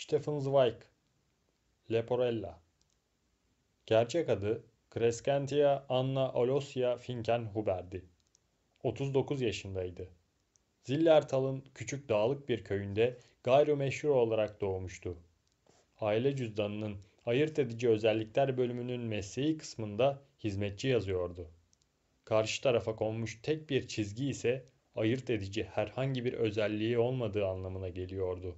Stefan Zweig, Leporella. Gerçek adı Crescentia Anna Alosia Finkenhuber'di. 39 yaşındaydı. Zillertal'ın küçük dağlık bir köyünde gayrimeşhur olarak doğmuştu. Aile cüzdanının ayırt edici özellikler bölümünün mesleği kısmında hizmetçi yazıyordu. Karşı tarafa konmuş tek bir çizgi ise ayırt edici herhangi bir özelliği olmadığı anlamına geliyordu.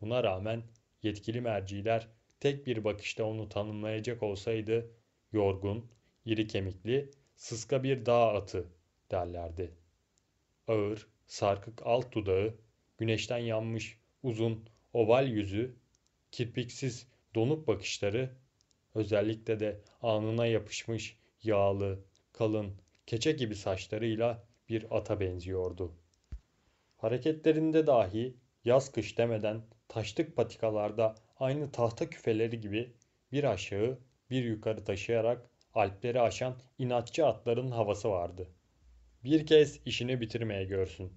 Buna rağmen yetkili merciler tek bir bakışta onu tanımlayacak olsaydı yorgun, iri kemikli, sıska bir dağ atı derlerdi. Ağır, sarkık alt dudağı, güneşten yanmış uzun oval yüzü, kirpiksiz donup bakışları, özellikle de anına yapışmış yağlı, kalın, keçe gibi saçlarıyla bir ata benziyordu. Hareketlerinde dahi yaz kış demeden taşlık patikalarda aynı tahta küfeleri gibi bir aşağı bir yukarı taşıyarak Alpleri aşan inatçı atların havası vardı. Bir kez işini bitirmeye görsün.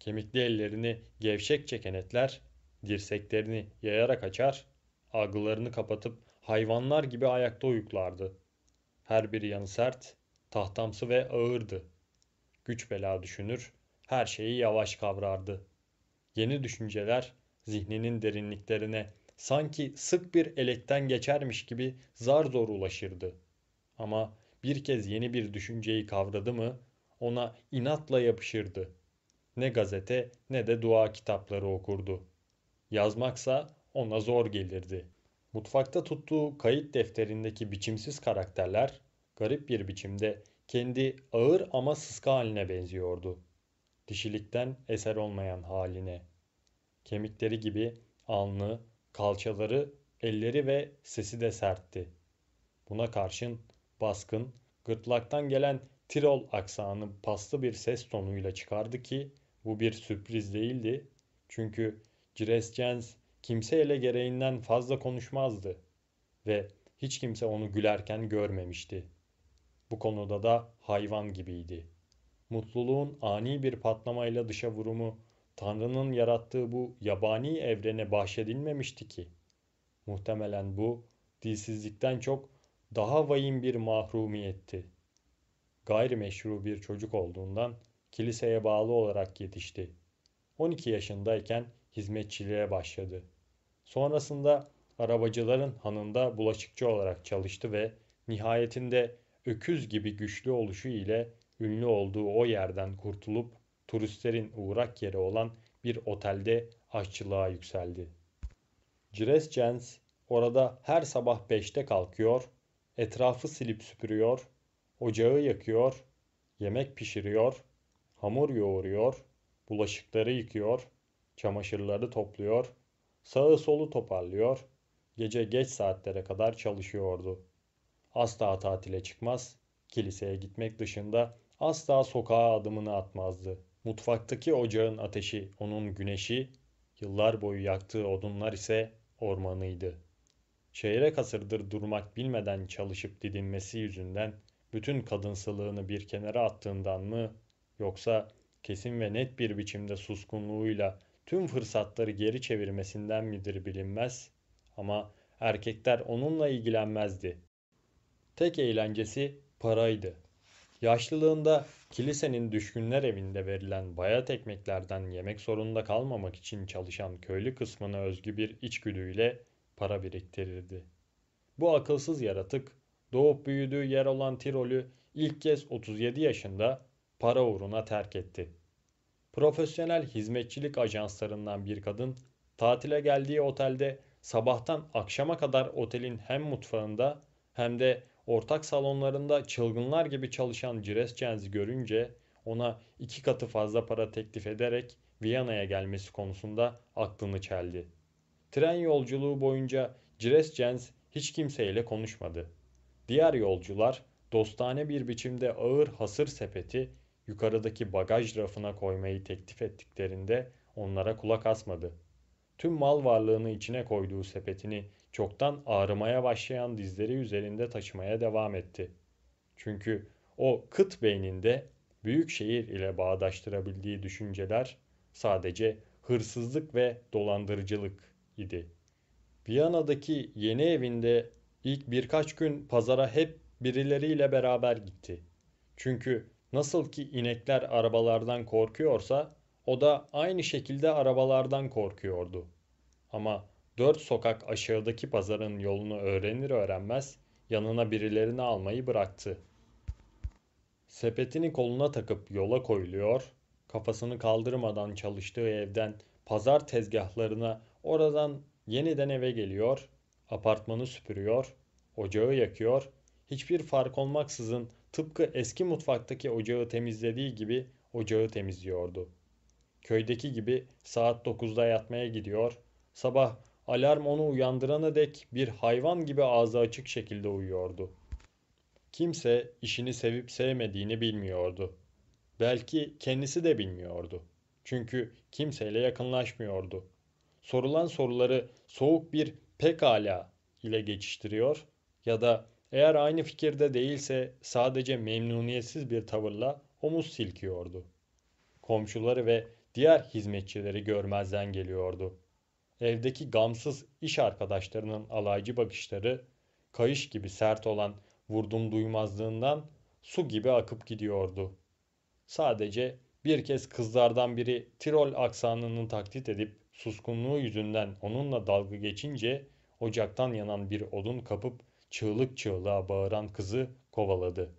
Kemikli ellerini gevşek çekenetler, dirseklerini yayarak açar, algılarını kapatıp hayvanlar gibi ayakta uyuklardı. Her biri yanı sert, tahtamsı ve ağırdı. Güç bela düşünür, her şeyi yavaş kavrardı. Yeni düşünceler zihninin derinliklerine sanki sık bir elekten geçermiş gibi zar zor ulaşırdı. Ama bir kez yeni bir düşünceyi kavradı mı ona inatla yapışırdı. Ne gazete ne de dua kitapları okurdu. Yazmaksa ona zor gelirdi. Mutfakta tuttuğu kayıt defterindeki biçimsiz karakterler garip bir biçimde kendi ağır ama sıska haline benziyordu. Dişilikten eser olmayan haline. Kemikleri gibi alnı, kalçaları, elleri ve sesi de sertti. Buna karşın baskın, gırtlaktan gelen Tirol aksanı paslı bir ses tonuyla çıkardı ki bu bir sürpriz değildi. Çünkü Cires Jens kimseyle gereğinden fazla konuşmazdı ve hiç kimse onu gülerken görmemişti. Bu konuda da hayvan gibiydi. Mutluluğun ani bir patlamayla dışa vurumu Tanrı'nın yarattığı bu yabani evrene bahşedilmemişti ki. Muhtemelen bu dilsizlikten çok daha vahim bir mahrumiyetti. Gayrimeşru bir çocuk olduğundan kiliseye bağlı olarak yetişti. 12 yaşındayken hizmetçiliğe başladı. Sonrasında arabacıların hanında bulaşıkçı olarak çalıştı ve nihayetinde öküz gibi güçlü oluşu ile ünlü olduğu o yerden kurtulup turistlerin uğrak yeri olan bir otelde aşçılığa yükseldi. Crescens orada her sabah 5'te kalkıyor, etrafı silip süpürüyor, ocağı yakıyor, yemek pişiriyor, hamur yoğuruyor, bulaşıkları yıkıyor, çamaşırları topluyor, sağı solu toparlıyor, gece geç saatlere kadar çalışıyordu. Asla tatile çıkmaz, kiliseye gitmek dışında asla sokağa adımını atmazdı.'' Mutfaktaki ocağın ateşi onun güneşi, yıllar boyu yaktığı odunlar ise ormanıydı. Çeyrek asırdır durmak bilmeden çalışıp didinmesi yüzünden bütün kadınsılığını bir kenara attığından mı yoksa kesin ve net bir biçimde suskunluğuyla tüm fırsatları geri çevirmesinden midir bilinmez ama erkekler onunla ilgilenmezdi. Tek eğlencesi paraydı. Yaşlılığında kilisenin düşkünler evinde verilen bayat ekmeklerden yemek zorunda kalmamak için çalışan köylü kısmına özgü bir içgüdüyle para biriktirirdi. Bu akılsız yaratık doğup büyüdüğü yer olan Tirol'ü ilk kez 37 yaşında para uğruna terk etti. Profesyonel hizmetçilik ajanslarından bir kadın tatile geldiği otelde sabahtan akşama kadar otelin hem mutfağında hem de Ortak salonlarında çılgınlar gibi çalışan Cirescenz'i görünce ona iki katı fazla para teklif ederek Viyana'ya gelmesi konusunda aklını çeldi. Tren yolculuğu boyunca Cirescens hiç kimseyle konuşmadı. Diğer yolcular dostane bir biçimde ağır hasır sepeti yukarıdaki bagaj rafına koymayı teklif ettiklerinde onlara kulak asmadı. Tüm mal varlığını içine koyduğu sepetini çoktan ağrımaya başlayan dizleri üzerinde taşımaya devam etti. Çünkü o kıt beyninde büyük şehir ile bağdaştırabildiği düşünceler sadece hırsızlık ve dolandırıcılık idi. Viyana'daki yeni evinde ilk birkaç gün pazara hep birileriyle beraber gitti. Çünkü nasıl ki inekler arabalardan korkuyorsa o da aynı şekilde arabalardan korkuyordu. Ama Dört sokak aşağıdaki pazarın yolunu öğrenir öğrenmez yanına birilerini almayı bıraktı. Sepetini koluna takıp yola koyuluyor, kafasını kaldırmadan çalıştığı evden pazar tezgahlarına oradan yeniden eve geliyor, apartmanı süpürüyor, ocağı yakıyor, hiçbir fark olmaksızın tıpkı eski mutfaktaki ocağı temizlediği gibi ocağı temizliyordu. Köydeki gibi saat 9'da yatmaya gidiyor, sabah Alarm onu uyandırana dek bir hayvan gibi ağzı açık şekilde uyuyordu. Kimse işini sevip sevmediğini bilmiyordu. Belki kendisi de bilmiyordu. Çünkü kimseyle yakınlaşmıyordu. Sorulan soruları soğuk bir pekala ile geçiştiriyor ya da eğer aynı fikirde değilse sadece memnuniyetsiz bir tavırla omuz silkiyordu. Komşuları ve diğer hizmetçileri görmezden geliyordu evdeki gamsız iş arkadaşlarının alaycı bakışları kayış gibi sert olan vurdum duymazlığından su gibi akıp gidiyordu. Sadece bir kez kızlardan biri Tirol aksanını taklit edip suskunluğu yüzünden onunla dalga geçince ocaktan yanan bir odun kapıp çığlık çığlığa bağıran kızı kovaladı.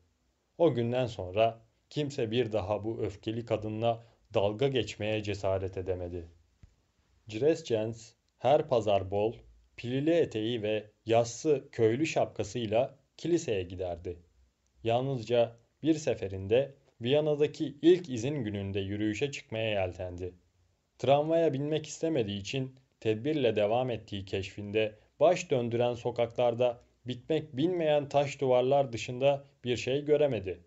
O günden sonra kimse bir daha bu öfkeli kadınla dalga geçmeye cesaret edemedi.'' Crescens her pazar bol, pilili eteği ve yassı köylü şapkasıyla kiliseye giderdi. Yalnızca bir seferinde Viyana'daki ilk izin gününde yürüyüşe çıkmaya yeltendi. Tramvaya binmek istemediği için tedbirle devam ettiği keşfinde baş döndüren sokaklarda bitmek bilmeyen taş duvarlar dışında bir şey göremedi.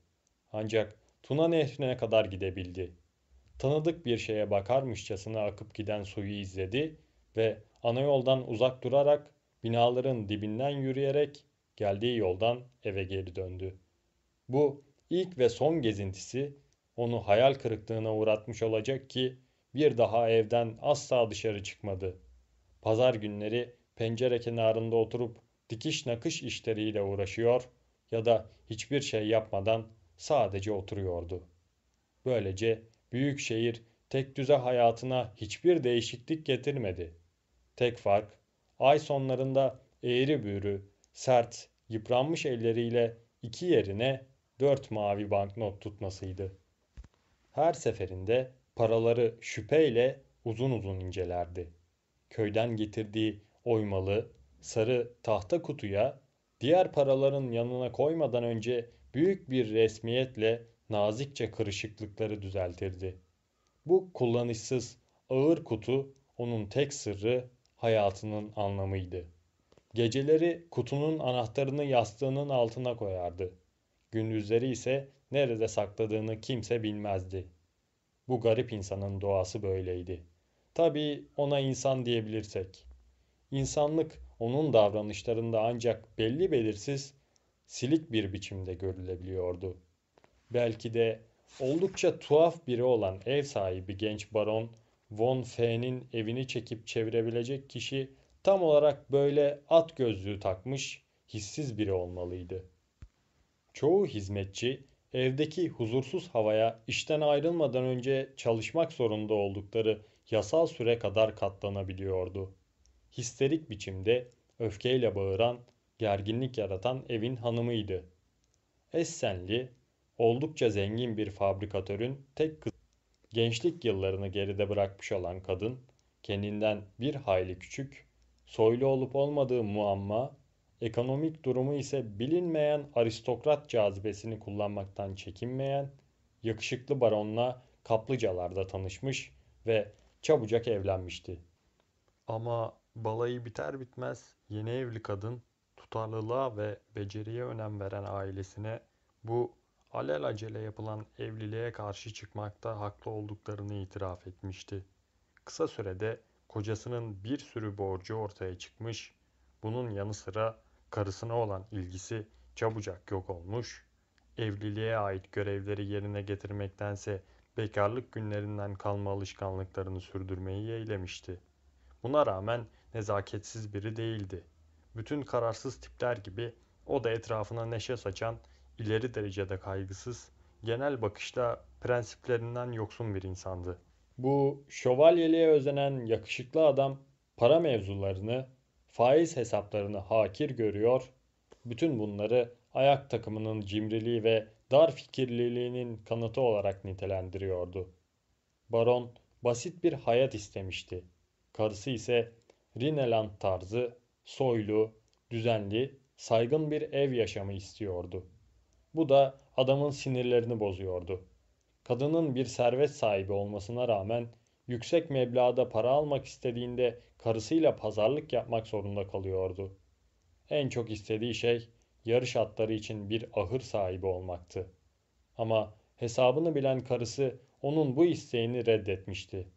Ancak Tuna Nehri'ne kadar gidebildi tanıdık bir şeye bakarmışçasına akıp giden suyu izledi ve ana yoldan uzak durarak binaların dibinden yürüyerek geldiği yoldan eve geri döndü. Bu ilk ve son gezintisi onu hayal kırıklığına uğratmış olacak ki bir daha evden asla dışarı çıkmadı. Pazar günleri pencere kenarında oturup dikiş nakış işleriyle uğraşıyor ya da hiçbir şey yapmadan sadece oturuyordu. Böylece Büyük şehir tek düze hayatına hiçbir değişiklik getirmedi. Tek fark ay sonlarında eğri büğrü, sert, yıpranmış elleriyle iki yerine dört mavi banknot tutmasıydı. Her seferinde paraları şüpheyle uzun uzun incelerdi. Köyden getirdiği oymalı, sarı tahta kutuya diğer paraların yanına koymadan önce büyük bir resmiyetle nazikçe kırışıklıkları düzeltirdi. Bu kullanışsız, ağır kutu onun tek sırrı hayatının anlamıydı. Geceleri kutunun anahtarını yastığının altına koyardı. Gündüzleri ise nerede sakladığını kimse bilmezdi. Bu garip insanın doğası böyleydi. Tabii ona insan diyebilirsek. İnsanlık onun davranışlarında ancak belli belirsiz, silik bir biçimde görülebiliyordu.'' belki de oldukça tuhaf biri olan ev sahibi genç baron Von F'nin evini çekip çevirebilecek kişi tam olarak böyle at gözlüğü takmış, hissiz biri olmalıydı. Çoğu hizmetçi evdeki huzursuz havaya işten ayrılmadan önce çalışmak zorunda oldukları yasal süre kadar katlanabiliyordu. Histerik biçimde öfkeyle bağıran, gerginlik yaratan evin hanımıydı. Essenli, Oldukça zengin bir fabrikatörün tek kızı gençlik yıllarını geride bırakmış olan kadın, kendinden bir hayli küçük, soylu olup olmadığı muamma, ekonomik durumu ise bilinmeyen aristokrat cazibesini kullanmaktan çekinmeyen, yakışıklı baronla kaplıcalarda tanışmış ve çabucak evlenmişti. Ama balayı biter bitmez yeni evli kadın tutarlılığa ve beceriye önem veren ailesine bu acele yapılan evliliğe karşı çıkmakta haklı olduklarını itiraf etmişti. Kısa sürede kocasının bir sürü borcu ortaya çıkmış, bunun yanı sıra karısına olan ilgisi çabucak yok olmuş, evliliğe ait görevleri yerine getirmektense bekarlık günlerinden kalma alışkanlıklarını sürdürmeyi yeğlemişti. Buna rağmen nezaketsiz biri değildi. Bütün kararsız tipler gibi o da etrafına neşe saçan ileri derecede kaygısız, genel bakışta prensiplerinden yoksun bir insandı. Bu şövalyeliğe özenen yakışıklı adam para mevzularını, faiz hesaplarını hakir görüyor, bütün bunları ayak takımının cimriliği ve dar fikirliliğinin kanıtı olarak nitelendiriyordu. Baron basit bir hayat istemişti. Karısı ise Rineland tarzı, soylu, düzenli, saygın bir ev yaşamı istiyordu. Bu da adamın sinirlerini bozuyordu. Kadının bir servet sahibi olmasına rağmen yüksek meblağda para almak istediğinde karısıyla pazarlık yapmak zorunda kalıyordu. En çok istediği şey yarış atları için bir ahır sahibi olmaktı. Ama hesabını bilen karısı onun bu isteğini reddetmişti.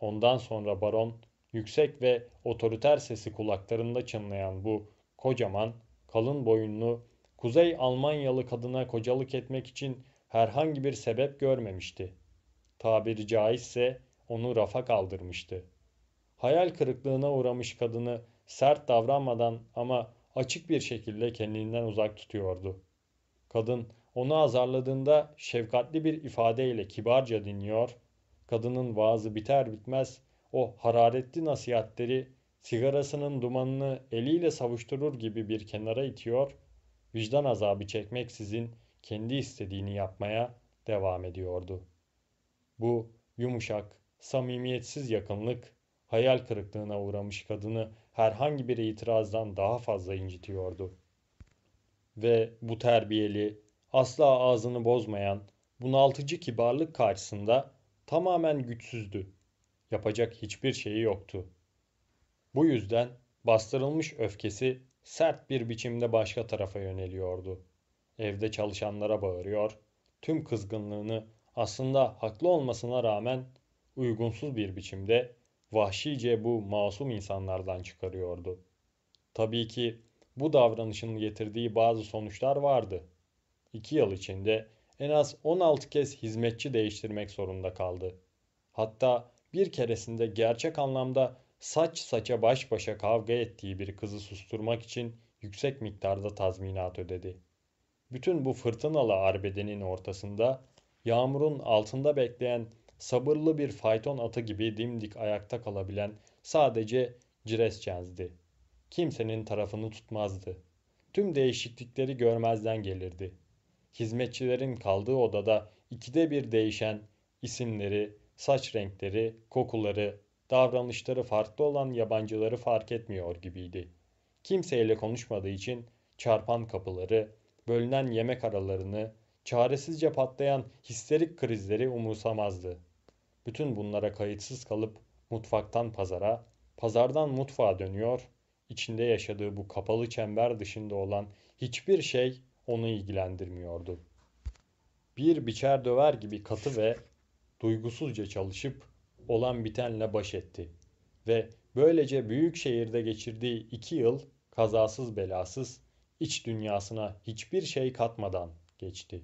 Ondan sonra baron yüksek ve otoriter sesi kulaklarında çınlayan bu kocaman, kalın boyunlu Kuzey Almanyalı kadına kocalık etmek için herhangi bir sebep görmemişti. Tabiri caizse onu rafa kaldırmıştı. Hayal kırıklığına uğramış kadını sert davranmadan ama açık bir şekilde kendinden uzak tutuyordu. Kadın onu azarladığında şefkatli bir ifadeyle kibarca dinliyor, kadının vaazı biter bitmez o hararetli nasihatleri sigarasının dumanını eliyle savuşturur gibi bir kenara itiyor vicdan azabı çekmeksizin kendi istediğini yapmaya devam ediyordu. Bu yumuşak, samimiyetsiz yakınlık hayal kırıklığına uğramış kadını herhangi bir itirazdan daha fazla incitiyordu. Ve bu terbiyeli, asla ağzını bozmayan, bunaltıcı kibarlık karşısında tamamen güçsüzdü. Yapacak hiçbir şeyi yoktu. Bu yüzden bastırılmış öfkesi sert bir biçimde başka tarafa yöneliyordu. Evde çalışanlara bağırıyor, tüm kızgınlığını aslında haklı olmasına rağmen uygunsuz bir biçimde vahşice bu masum insanlardan çıkarıyordu. Tabii ki bu davranışın getirdiği bazı sonuçlar vardı. İki yıl içinde en az 16 kez hizmetçi değiştirmek zorunda kaldı. Hatta bir keresinde gerçek anlamda saç saça baş başa kavga ettiği bir kızı susturmak için yüksek miktarda tazminat ödedi. Bütün bu fırtınalı arbedenin ortasında yağmurun altında bekleyen sabırlı bir fayton atı gibi dimdik ayakta kalabilen sadece Cirescenz'di. Kimsenin tarafını tutmazdı. Tüm değişiklikleri görmezden gelirdi. Hizmetçilerin kaldığı odada ikide bir değişen isimleri, saç renkleri, kokuları, davranışları farklı olan yabancıları fark etmiyor gibiydi. Kimseyle konuşmadığı için çarpan kapıları, bölünen yemek aralarını, çaresizce patlayan histerik krizleri umursamazdı. Bütün bunlara kayıtsız kalıp mutfaktan pazara, pazardan mutfağa dönüyor, içinde yaşadığı bu kapalı çember dışında olan hiçbir şey onu ilgilendirmiyordu. Bir biçer döver gibi katı ve duygusuzca çalışıp olan bitenle baş etti ve böylece büyük şehirde geçirdiği iki yıl kazasız belasız iç dünyasına hiçbir şey katmadan geçti.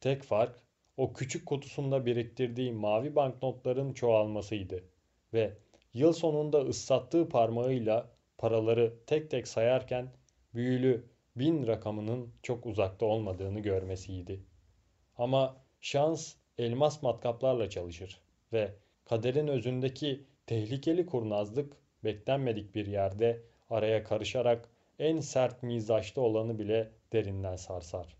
Tek fark o küçük kutusunda biriktirdiği mavi banknotların çoğalmasıydı ve yıl sonunda ıslattığı parmağıyla paraları tek tek sayarken büyülü bin rakamının çok uzakta olmadığını görmesiydi. Ama şans elmas matkaplarla çalışır ve kaderin özündeki tehlikeli kurnazlık beklenmedik bir yerde araya karışarak en sert mizaçta olanı bile derinden sarsar.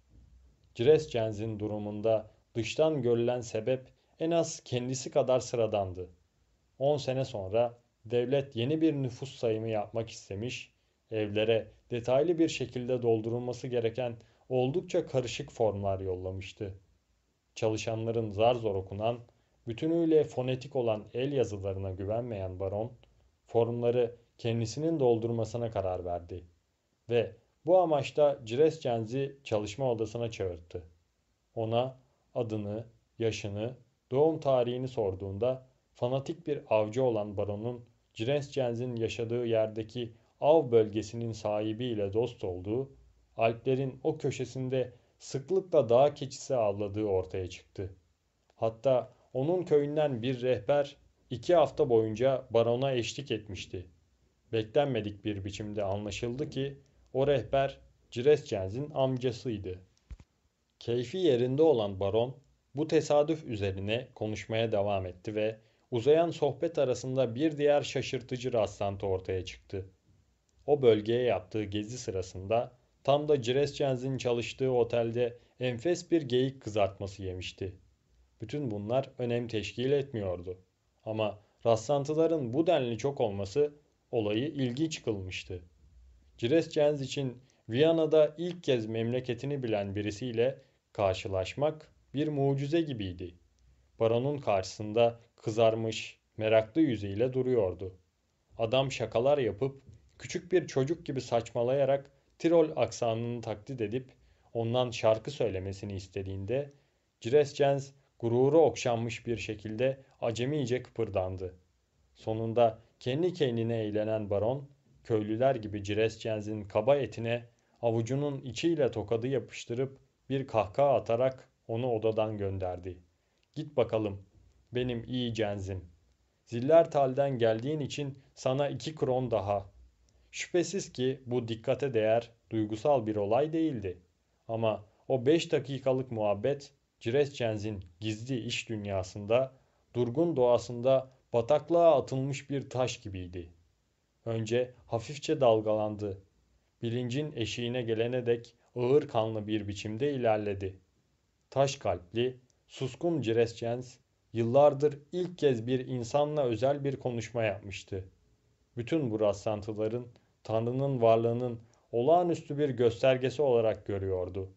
Cires Crescenz'in durumunda dıştan görülen sebep en az kendisi kadar sıradandı. 10 sene sonra devlet yeni bir nüfus sayımı yapmak istemiş, evlere detaylı bir şekilde doldurulması gereken oldukça karışık formlar yollamıştı. Çalışanların zar zor okunan bütünüyle fonetik olan el yazılarına güvenmeyen baron, formları kendisinin doldurmasına karar verdi ve bu amaçla Crescenzi çalışma odasına çağırdı. Ona adını, yaşını, doğum tarihini sorduğunda fanatik bir avcı olan baronun Crescenzi'nin yaşadığı yerdeki av bölgesinin sahibiyle dost olduğu, Alplerin o köşesinde sıklıkla dağ keçisi avladığı ortaya çıktı. Hatta onun köyünden bir rehber iki hafta boyunca barona eşlik etmişti. Beklenmedik bir biçimde anlaşıldı ki o rehber Cirescenz'in amcasıydı. Keyfi yerinde olan baron bu tesadüf üzerine konuşmaya devam etti ve uzayan sohbet arasında bir diğer şaşırtıcı rastlantı ortaya çıktı. O bölgeye yaptığı gezi sırasında tam da Cirescenz'in çalıştığı otelde enfes bir geyik kızartması yemişti. Bütün bunlar önem teşkil etmiyordu. Ama rastlantıların bu denli çok olması olayı ilginç kılmıştı. Cires Jens için Viyana'da ilk kez memleketini bilen birisiyle karşılaşmak bir mucize gibiydi. Baronun karşısında kızarmış, meraklı yüzüyle duruyordu. Adam şakalar yapıp küçük bir çocuk gibi saçmalayarak Tirol aksanını taklit edip ondan şarkı söylemesini istediğinde Cires Jens gururu okşanmış bir şekilde acemice kıpırdandı. Sonunda kendi kendine eğlenen baron, köylüler gibi cires cenzin kaba etine avucunun içiyle tokadı yapıştırıp bir kahkaha atarak onu odadan gönderdi. Git bakalım, benim iyi cenzim. Ziller talden geldiğin için sana iki kron daha. Şüphesiz ki bu dikkate değer duygusal bir olay değildi. Ama o beş dakikalık muhabbet Cirescenz'in gizli iş dünyasında, durgun doğasında bataklığa atılmış bir taş gibiydi. Önce hafifçe dalgalandı. Bilincin eşiğine gelene dek ağır kanlı bir biçimde ilerledi. Taş kalpli, suskun Cirescenz yıllardır ilk kez bir insanla özel bir konuşma yapmıştı. Bütün bu rastlantıların Tanrı'nın varlığının olağanüstü bir göstergesi olarak görüyordu.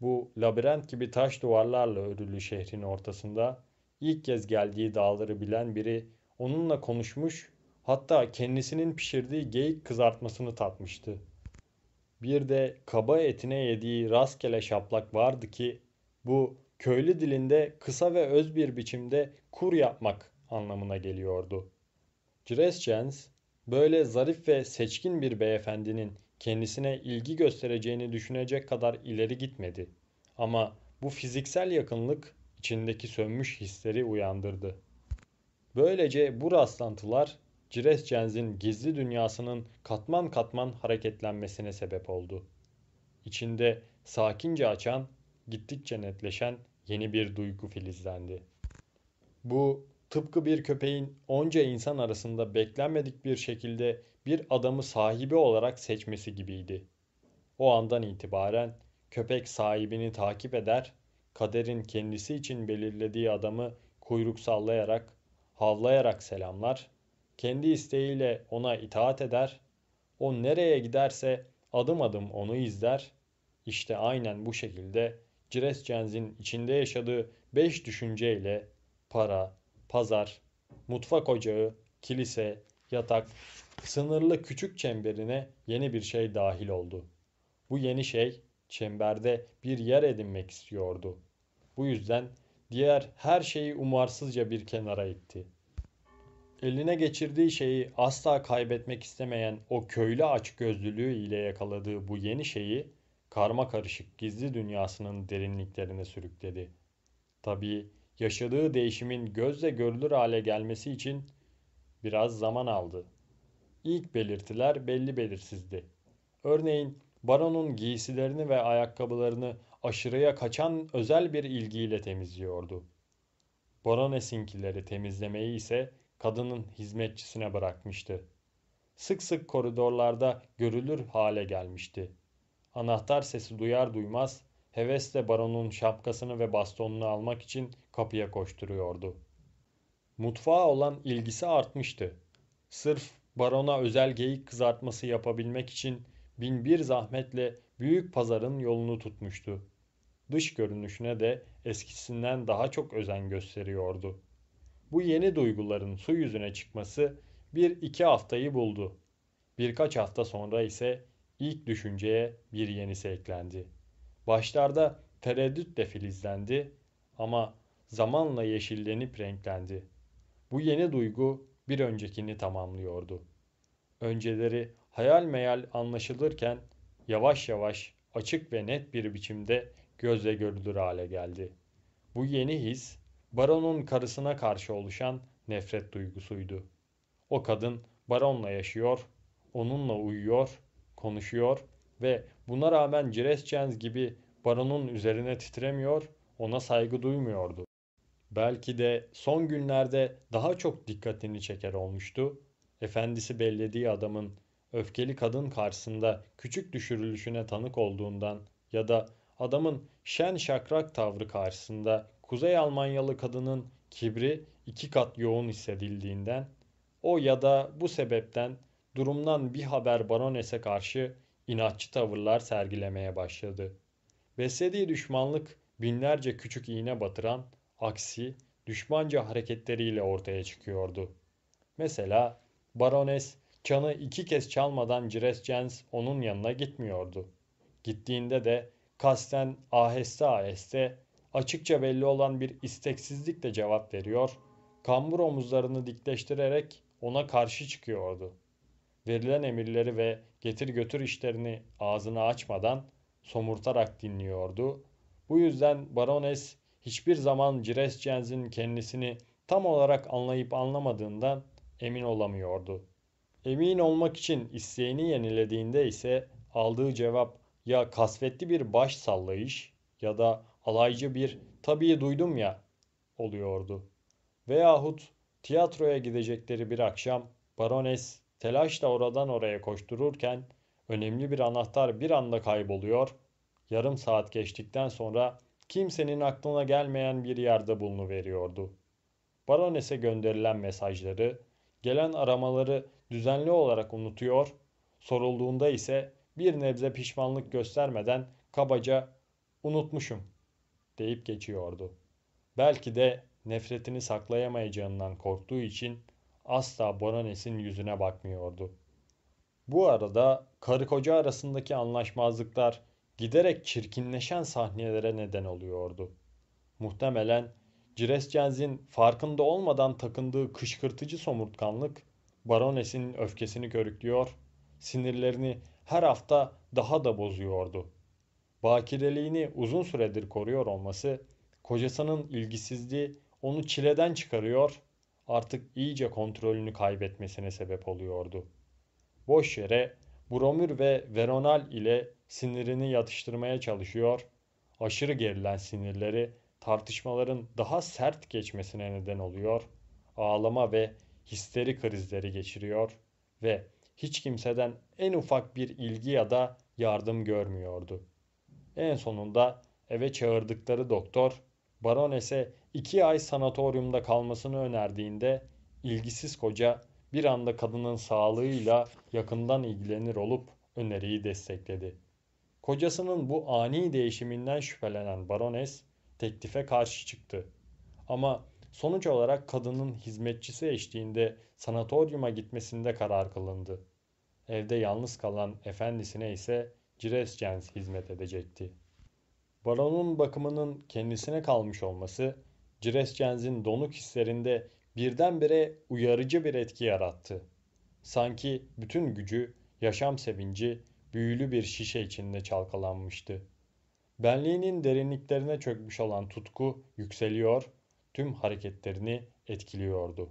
Bu labirent gibi taş duvarlarla örülü şehrin ortasında ilk kez geldiği dağları bilen biri onunla konuşmuş hatta kendisinin pişirdiği geyik kızartmasını tatmıştı. Bir de kaba etine yediği rastgele şaplak vardı ki bu köylü dilinde kısa ve öz bir biçimde kur yapmak anlamına geliyordu. Crescens böyle zarif ve seçkin bir beyefendinin kendisine ilgi göstereceğini düşünecek kadar ileri gitmedi. Ama bu fiziksel yakınlık içindeki sönmüş hisleri uyandırdı. Böylece bu rastlantılar Cirescenz'in gizli dünyasının katman katman hareketlenmesine sebep oldu. İçinde sakince açan, gittikçe netleşen yeni bir duygu filizlendi. Bu tıpkı bir köpeğin onca insan arasında beklenmedik bir şekilde bir adamı sahibi olarak seçmesi gibiydi. O andan itibaren köpek sahibini takip eder, kaderin kendisi için belirlediği adamı kuyruk sallayarak, havlayarak selamlar, kendi isteğiyle ona itaat eder, o nereye giderse adım adım onu izler. İşte aynen bu şekilde Cires Cenz'in içinde yaşadığı beş düşünceyle para, pazar, mutfak ocağı, kilise, yatak sınırlı küçük çemberine yeni bir şey dahil oldu. Bu yeni şey çemberde bir yer edinmek istiyordu. Bu yüzden diğer her şeyi umarsızca bir kenara itti. Eline geçirdiği şeyi asla kaybetmek istemeyen o köylü açgözlülüğü ile yakaladığı bu yeni şeyi karma karışık gizli dünyasının derinliklerine sürükledi. Tabii yaşadığı değişimin gözle görülür hale gelmesi için biraz zaman aldı. İlk belirtiler belli belirsizdi. Örneğin baronun giysilerini ve ayakkabılarını aşırıya kaçan özel bir ilgiyle temizliyordu. Baronesinkileri temizlemeyi ise kadının hizmetçisine bırakmıştı. Sık sık koridorlarda görülür hale gelmişti. Anahtar sesi duyar duymaz hevesle baronun şapkasını ve bastonunu almak için kapıya koşturuyordu. Mutfağa olan ilgisi artmıştı. Sırf barona özel geyik kızartması yapabilmek için bin bir zahmetle büyük pazarın yolunu tutmuştu. Dış görünüşüne de eskisinden daha çok özen gösteriyordu. Bu yeni duyguların su yüzüne çıkması bir iki haftayı buldu. Birkaç hafta sonra ise ilk düşünceye bir yenisi eklendi. Başlarda tereddütle filizlendi ama zamanla yeşillenip renklendi. Bu yeni duygu bir öncekini tamamlıyordu. Önceleri hayal meyal anlaşılırken yavaş yavaş açık ve net bir biçimde gözle görülür hale geldi. Bu yeni his baronun karısına karşı oluşan nefret duygusuydu. O kadın baronla yaşıyor, onunla uyuyor, konuşuyor ve buna rağmen Cirescens gibi baronun üzerine titremiyor, ona saygı duymuyordu belki de son günlerde daha çok dikkatini çeker olmuştu. Efendisi bellediği adamın öfkeli kadın karşısında küçük düşürülüşüne tanık olduğundan ya da adamın şen şakrak tavrı karşısında Kuzey Almanyalı kadının kibri iki kat yoğun hissedildiğinden o ya da bu sebepten durumdan bir haber baronese karşı inatçı tavırlar sergilemeye başladı. Beslediği düşmanlık binlerce küçük iğne batıran aksi düşmanca hareketleriyle ortaya çıkıyordu. Mesela Barones çanı iki kez çalmadan Cires Jens onun yanına gitmiyordu. Gittiğinde de kasten aheste aheste açıkça belli olan bir isteksizlikle cevap veriyor, kambur omuzlarını dikleştirerek ona karşı çıkıyordu. Verilen emirleri ve getir götür işlerini ağzına açmadan somurtarak dinliyordu. Bu yüzden Barones hiçbir zaman Cires Cirescens'in kendisini tam olarak anlayıp anlamadığından emin olamıyordu. Emin olmak için isteğini yenilediğinde ise aldığı cevap ya kasvetli bir baş sallayış ya da alaycı bir tabii duydum ya oluyordu. Veyahut tiyatroya gidecekleri bir akşam barones telaşla oradan oraya koştururken önemli bir anahtar bir anda kayboluyor. Yarım saat geçtikten sonra kimsenin aklına gelmeyen bir yerde bulunuveriyordu. Baronese gönderilen mesajları, gelen aramaları düzenli olarak unutuyor, sorulduğunda ise bir nebze pişmanlık göstermeden kabaca unutmuşum deyip geçiyordu. Belki de nefretini saklayamayacağından korktuğu için asla Baroness'in yüzüne bakmıyordu. Bu arada karı koca arasındaki anlaşmazlıklar giderek çirkinleşen sahnelere neden oluyordu. Muhtemelen Cirescenz'in farkında olmadan takındığı kışkırtıcı somurtkanlık baronesinin öfkesini körüklüyor, sinirlerini her hafta daha da bozuyordu. Bakireliğini uzun süredir koruyor olması, kocasının ilgisizliği onu çileden çıkarıyor, artık iyice kontrolünü kaybetmesine sebep oluyordu. Boş yere Bromür ve veronal ile sinirini yatıştırmaya çalışıyor. Aşırı gerilen sinirleri tartışmaların daha sert geçmesine neden oluyor. Ağlama ve histeri krizleri geçiriyor ve hiç kimseden en ufak bir ilgi ya da yardım görmüyordu. En sonunda eve çağırdıkları doktor baronese iki ay sanatoryumda kalmasını önerdiğinde ilgisiz koca bir anda kadının sağlığıyla yakından ilgilenir olup öneriyi destekledi. Kocasının bu ani değişiminden şüphelenen barones teklife karşı çıktı. Ama sonuç olarak kadının hizmetçisi eşliğinde sanatoryuma gitmesinde karar kılındı. Evde yalnız kalan efendisine ise Cirescens hizmet edecekti. Baronun bakımının kendisine kalmış olması, Cirescens'in donuk hislerinde birdenbire uyarıcı bir etki yarattı. Sanki bütün gücü, yaşam sevinci büyülü bir şişe içinde çalkalanmıştı. Benliğinin derinliklerine çökmüş olan tutku yükseliyor, tüm hareketlerini etkiliyordu.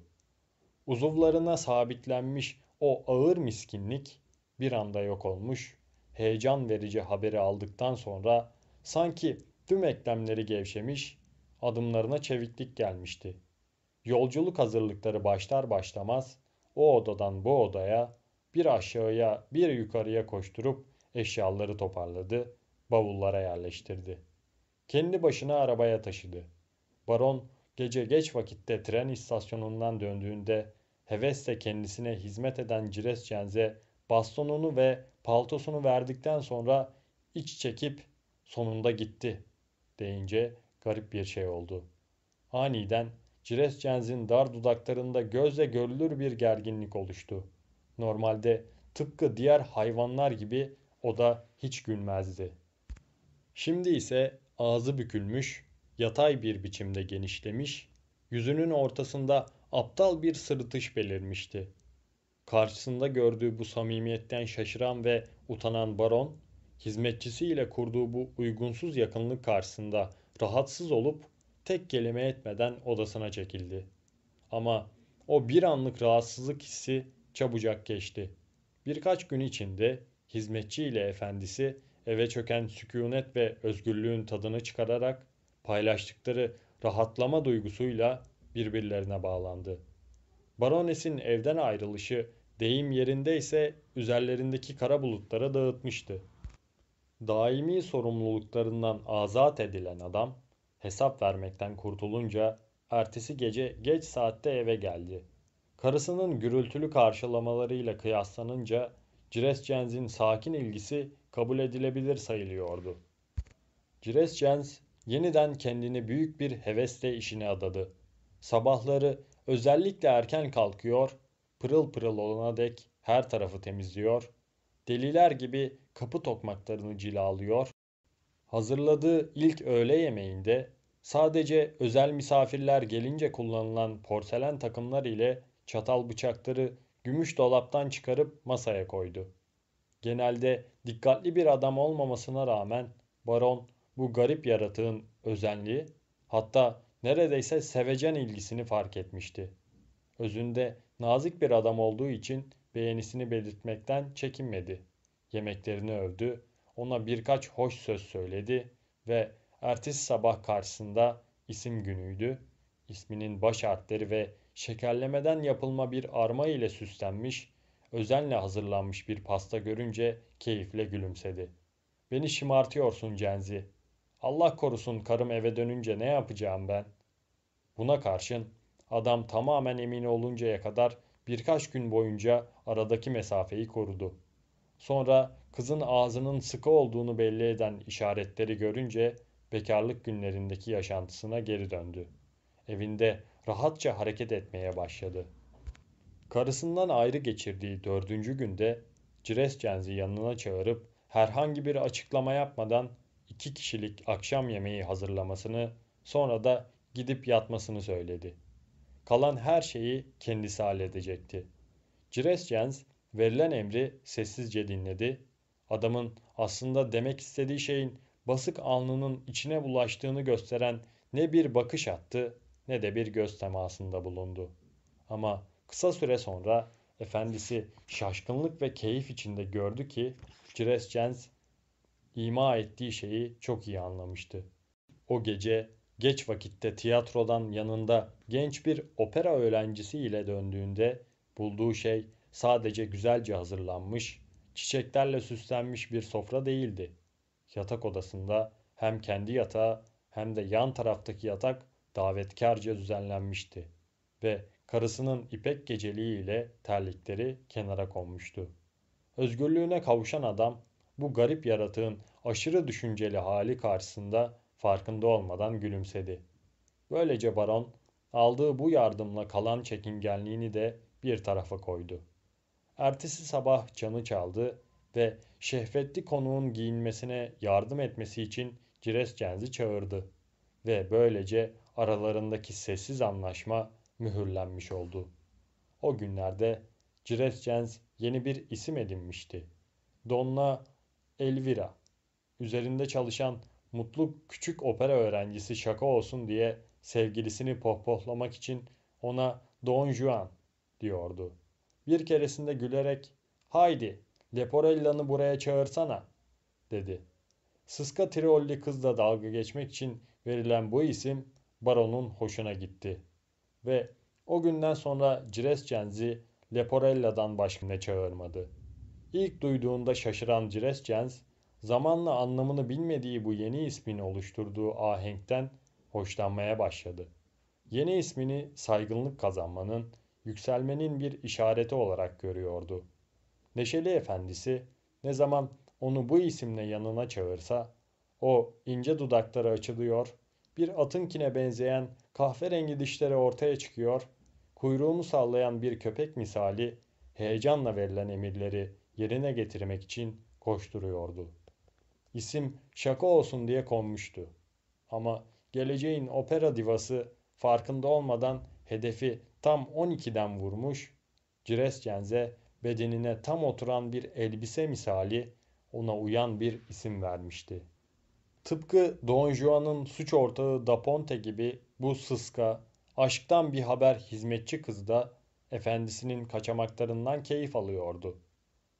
Uzuvlarına sabitlenmiş o ağır miskinlik bir anda yok olmuş, heyecan verici haberi aldıktan sonra sanki tüm eklemleri gevşemiş, adımlarına çeviklik gelmişti. Yolculuk hazırlıkları başlar başlamaz o odadan bu odaya, bir aşağıya, bir yukarıya koşturup eşyaları toparladı, bavullara yerleştirdi. Kendi başına arabaya taşıdı. Baron gece geç vakitte tren istasyonundan döndüğünde hevesle kendisine hizmet eden Cires Cenze bastonunu ve paltosunu verdikten sonra iç çekip sonunda gitti deyince garip bir şey oldu. Aniden Cirescenz'in dar dudaklarında gözle görülür bir gerginlik oluştu. Normalde tıpkı diğer hayvanlar gibi o da hiç gülmezdi. Şimdi ise ağzı bükülmüş, yatay bir biçimde genişlemiş, yüzünün ortasında aptal bir sırıtış belirmişti. Karşısında gördüğü bu samimiyetten şaşıran ve utanan baron, hizmetçisiyle kurduğu bu uygunsuz yakınlık karşısında rahatsız olup tek kelime etmeden odasına çekildi. Ama o bir anlık rahatsızlık hissi çabucak geçti. Birkaç gün içinde hizmetçi ile efendisi eve çöken sükunet ve özgürlüğün tadını çıkararak paylaştıkları rahatlama duygusuyla birbirlerine bağlandı. Baronesin evden ayrılışı deyim yerinde ise üzerlerindeki kara bulutlara dağıtmıştı. Daimi sorumluluklarından azat edilen adam Hesap vermekten kurtulunca ertesi gece geç saatte eve geldi. Karısının gürültülü karşılamalarıyla kıyaslanınca Crescens'in sakin ilgisi kabul edilebilir sayılıyordu. Crescens yeniden kendini büyük bir hevesle işine adadı. Sabahları özellikle erken kalkıyor, pırıl pırıl olana dek her tarafı temizliyor, deliler gibi kapı tokmaklarını cilalıyor, hazırladığı ilk öğle yemeğinde Sadece özel misafirler gelince kullanılan porselen takımlar ile çatal bıçakları gümüş dolaptan çıkarıp masaya koydu. Genelde dikkatli bir adam olmamasına rağmen baron bu garip yaratığın özenli, hatta neredeyse sevecen ilgisini fark etmişti. Özünde nazik bir adam olduğu için beğenisini belirtmekten çekinmedi. Yemeklerini övdü, ona birkaç hoş söz söyledi ve Ertesi sabah karşısında isim günüydü. İsminin baş harfleri ve şekerlemeden yapılma bir arma ile süslenmiş, özenle hazırlanmış bir pasta görünce keyifle gülümsedi. Beni şımartıyorsun Cenzi. Allah korusun karım eve dönünce ne yapacağım ben? Buna karşın adam tamamen emin oluncaya kadar birkaç gün boyunca aradaki mesafeyi korudu. Sonra kızın ağzının sıkı olduğunu belli eden işaretleri görünce bekarlık günlerindeki yaşantısına geri döndü. Evinde rahatça hareket etmeye başladı. Karısından ayrı geçirdiği dördüncü günde Crescenzi yanına çağırıp herhangi bir açıklama yapmadan iki kişilik akşam yemeği hazırlamasını sonra da gidip yatmasını söyledi. Kalan her şeyi kendisi halledecekti. Crescenz verilen emri sessizce dinledi. Adamın aslında demek istediği şeyin basık alnının içine bulaştığını gösteren ne bir bakış attı ne de bir göz temasında bulundu. Ama kısa süre sonra efendisi şaşkınlık ve keyif içinde gördü ki Jens ima ettiği şeyi çok iyi anlamıştı. O gece geç vakitte tiyatrodan yanında genç bir opera öğrencisi ile döndüğünde bulduğu şey sadece güzelce hazırlanmış, çiçeklerle süslenmiş bir sofra değildi yatak odasında hem kendi yatağı hem de yan taraftaki yatak davetkarca düzenlenmişti ve karısının ipek geceliği ile terlikleri kenara konmuştu. Özgürlüğüne kavuşan adam bu garip yaratığın aşırı düşünceli hali karşısında farkında olmadan gülümsedi. Böylece baron aldığı bu yardımla kalan çekingenliğini de bir tarafa koydu. Ertesi sabah canı çaldı ve şehvetli konuğun giyinmesine yardım etmesi için Cirescenz'i çağırdı ve böylece aralarındaki sessiz anlaşma mühürlenmiş oldu. O günlerde Cirescenz yeni bir isim edinmişti. Donna Elvira. Üzerinde çalışan mutlu küçük opera öğrencisi şaka olsun diye sevgilisini pohpohlamak için ona Don Juan diyordu. Bir keresinde gülerek haydi Leporellan'ı buraya çağırsana, dedi. Sıska Tirolli kızla dalga geçmek için verilen bu isim baronun hoşuna gitti. Ve o günden sonra Cirescenzi Leporella'dan başkine çağırmadı. İlk duyduğunda şaşıran Cirescenz, zamanla anlamını bilmediği bu yeni ismin oluşturduğu ahenkten hoşlanmaya başladı. Yeni ismini saygınlık kazanmanın, yükselmenin bir işareti olarak görüyordu. Neşeli efendisi ne zaman onu bu isimle yanına çağırsa, o ince dudakları açılıyor, bir atınkine benzeyen kahverengi dişleri ortaya çıkıyor, kuyruğunu sallayan bir köpek misali heyecanla verilen emirleri yerine getirmek için koşturuyordu. İsim şaka olsun diye konmuştu. Ama geleceğin opera divası farkında olmadan hedefi tam 12'den vurmuş, Cirescenze bedenine tam oturan bir elbise misali ona uyan bir isim vermişti. Tıpkı Don Juan'ın suç ortağı Daponte gibi bu sıska, aşktan bir haber hizmetçi kız da efendisinin kaçamaklarından keyif alıyordu.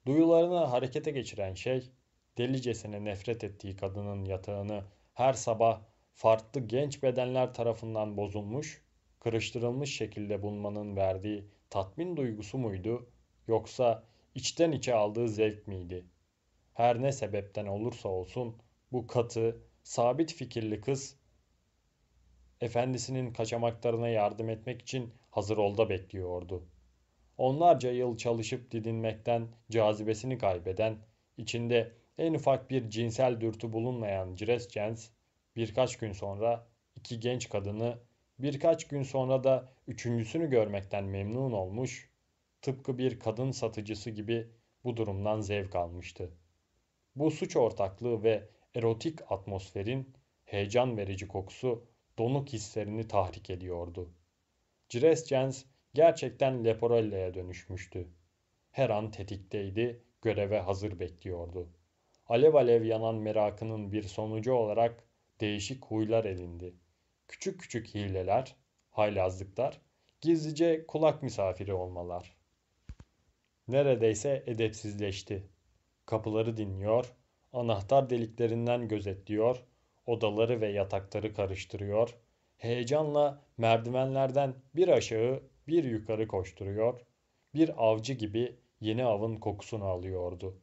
Duyularını harekete geçiren şey, delicesine nefret ettiği kadının yatağını her sabah farklı genç bedenler tarafından bozulmuş, kırıştırılmış şekilde bulmanın verdiği tatmin duygusu muydu Yoksa içten içe aldığı zevk miydi? Her ne sebepten olursa olsun bu katı, sabit fikirli kız efendisinin kaçamaklarına yardım etmek için hazır olda bekliyordu. Onlarca yıl çalışıp didinmekten cazibesini kaybeden, içinde en ufak bir cinsel dürtü bulunmayan Cires Jens, birkaç gün sonra iki genç kadını, birkaç gün sonra da üçüncüsünü görmekten memnun olmuş tıpkı bir kadın satıcısı gibi bu durumdan zevk almıştı. Bu suç ortaklığı ve erotik atmosferin heyecan verici kokusu donuk hislerini tahrik ediyordu. Cires Jens gerçekten Leporelli'ye dönüşmüştü. Her an tetikteydi, göreve hazır bekliyordu. Alev alev yanan merakının bir sonucu olarak değişik huylar elindi. Küçük küçük hileler, haylazlıklar, gizlice kulak misafiri olmalar neredeyse edepsizleşti. Kapıları dinliyor, anahtar deliklerinden gözetliyor, odaları ve yatakları karıştırıyor, heyecanla merdivenlerden bir aşağı bir yukarı koşturuyor, bir avcı gibi yeni avın kokusunu alıyordu.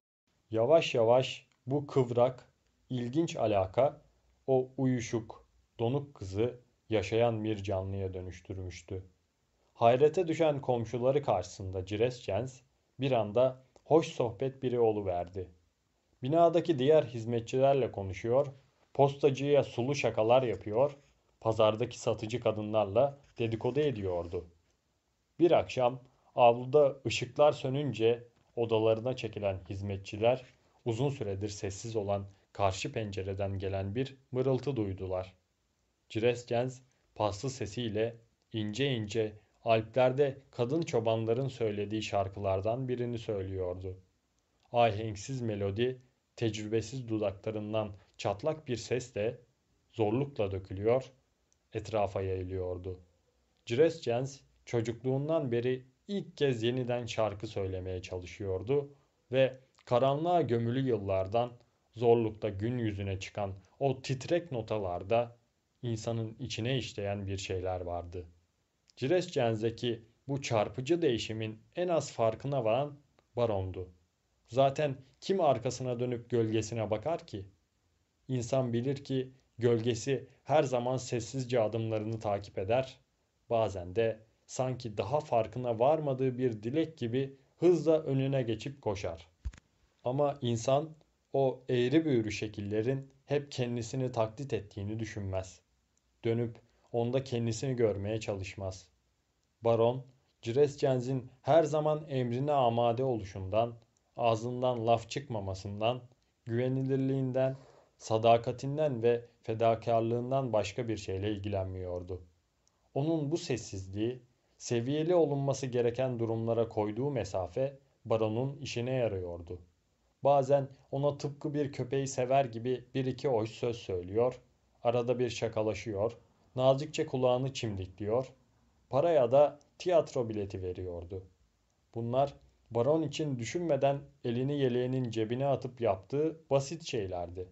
Yavaş yavaş bu kıvrak, ilginç alaka o uyuşuk, donuk kızı yaşayan bir canlıya dönüştürmüştü. Hayrete düşen komşuları karşısında Cirescens bir anda hoş sohbet biri oluverdi. Binadaki diğer hizmetçilerle konuşuyor, postacıya sulu şakalar yapıyor, pazardaki satıcı kadınlarla dedikodu ediyordu. Bir akşam avluda ışıklar sönünce odalarına çekilen hizmetçiler uzun süredir sessiz olan karşı pencereden gelen bir mırıltı duydular. Cireskens paslı sesiyle ince ince Alplerde kadın çobanların söylediği şarkılardan birini söylüyordu. Ahenksiz melodi, tecrübesiz dudaklarından çatlak bir sesle, zorlukla dökülüyor, etrafa yayılıyordu. Crescens çocukluğundan beri ilk kez yeniden şarkı söylemeye çalışıyordu ve karanlığa gömülü yıllardan zorlukta gün yüzüne çıkan o titrek notalarda insanın içine işleyen bir şeyler vardı.'' Cireçgen'deki bu çarpıcı değişimin en az farkına varan barondu. Zaten kim arkasına dönüp gölgesine bakar ki? İnsan bilir ki gölgesi her zaman sessizce adımlarını takip eder. Bazen de sanki daha farkına varmadığı bir dilek gibi hızla önüne geçip koşar. Ama insan o eğri büğrü şekillerin hep kendisini taklit ettiğini düşünmez. Dönüp onda kendisini görmeye çalışmaz. Baron, Crescenz'in her zaman emrine amade oluşundan, ağzından laf çıkmamasından, güvenilirliğinden, sadakatinden ve fedakarlığından başka bir şeyle ilgilenmiyordu. Onun bu sessizliği, seviyeli olunması gereken durumlara koyduğu mesafe baronun işine yarıyordu. Bazen ona tıpkı bir köpeği sever gibi bir iki hoş söz söylüyor, arada bir şakalaşıyor, nazikçe kulağını çimdikliyor, paraya da tiyatro bileti veriyordu. Bunlar baron için düşünmeden elini yeleğinin cebine atıp yaptığı basit şeylerdi.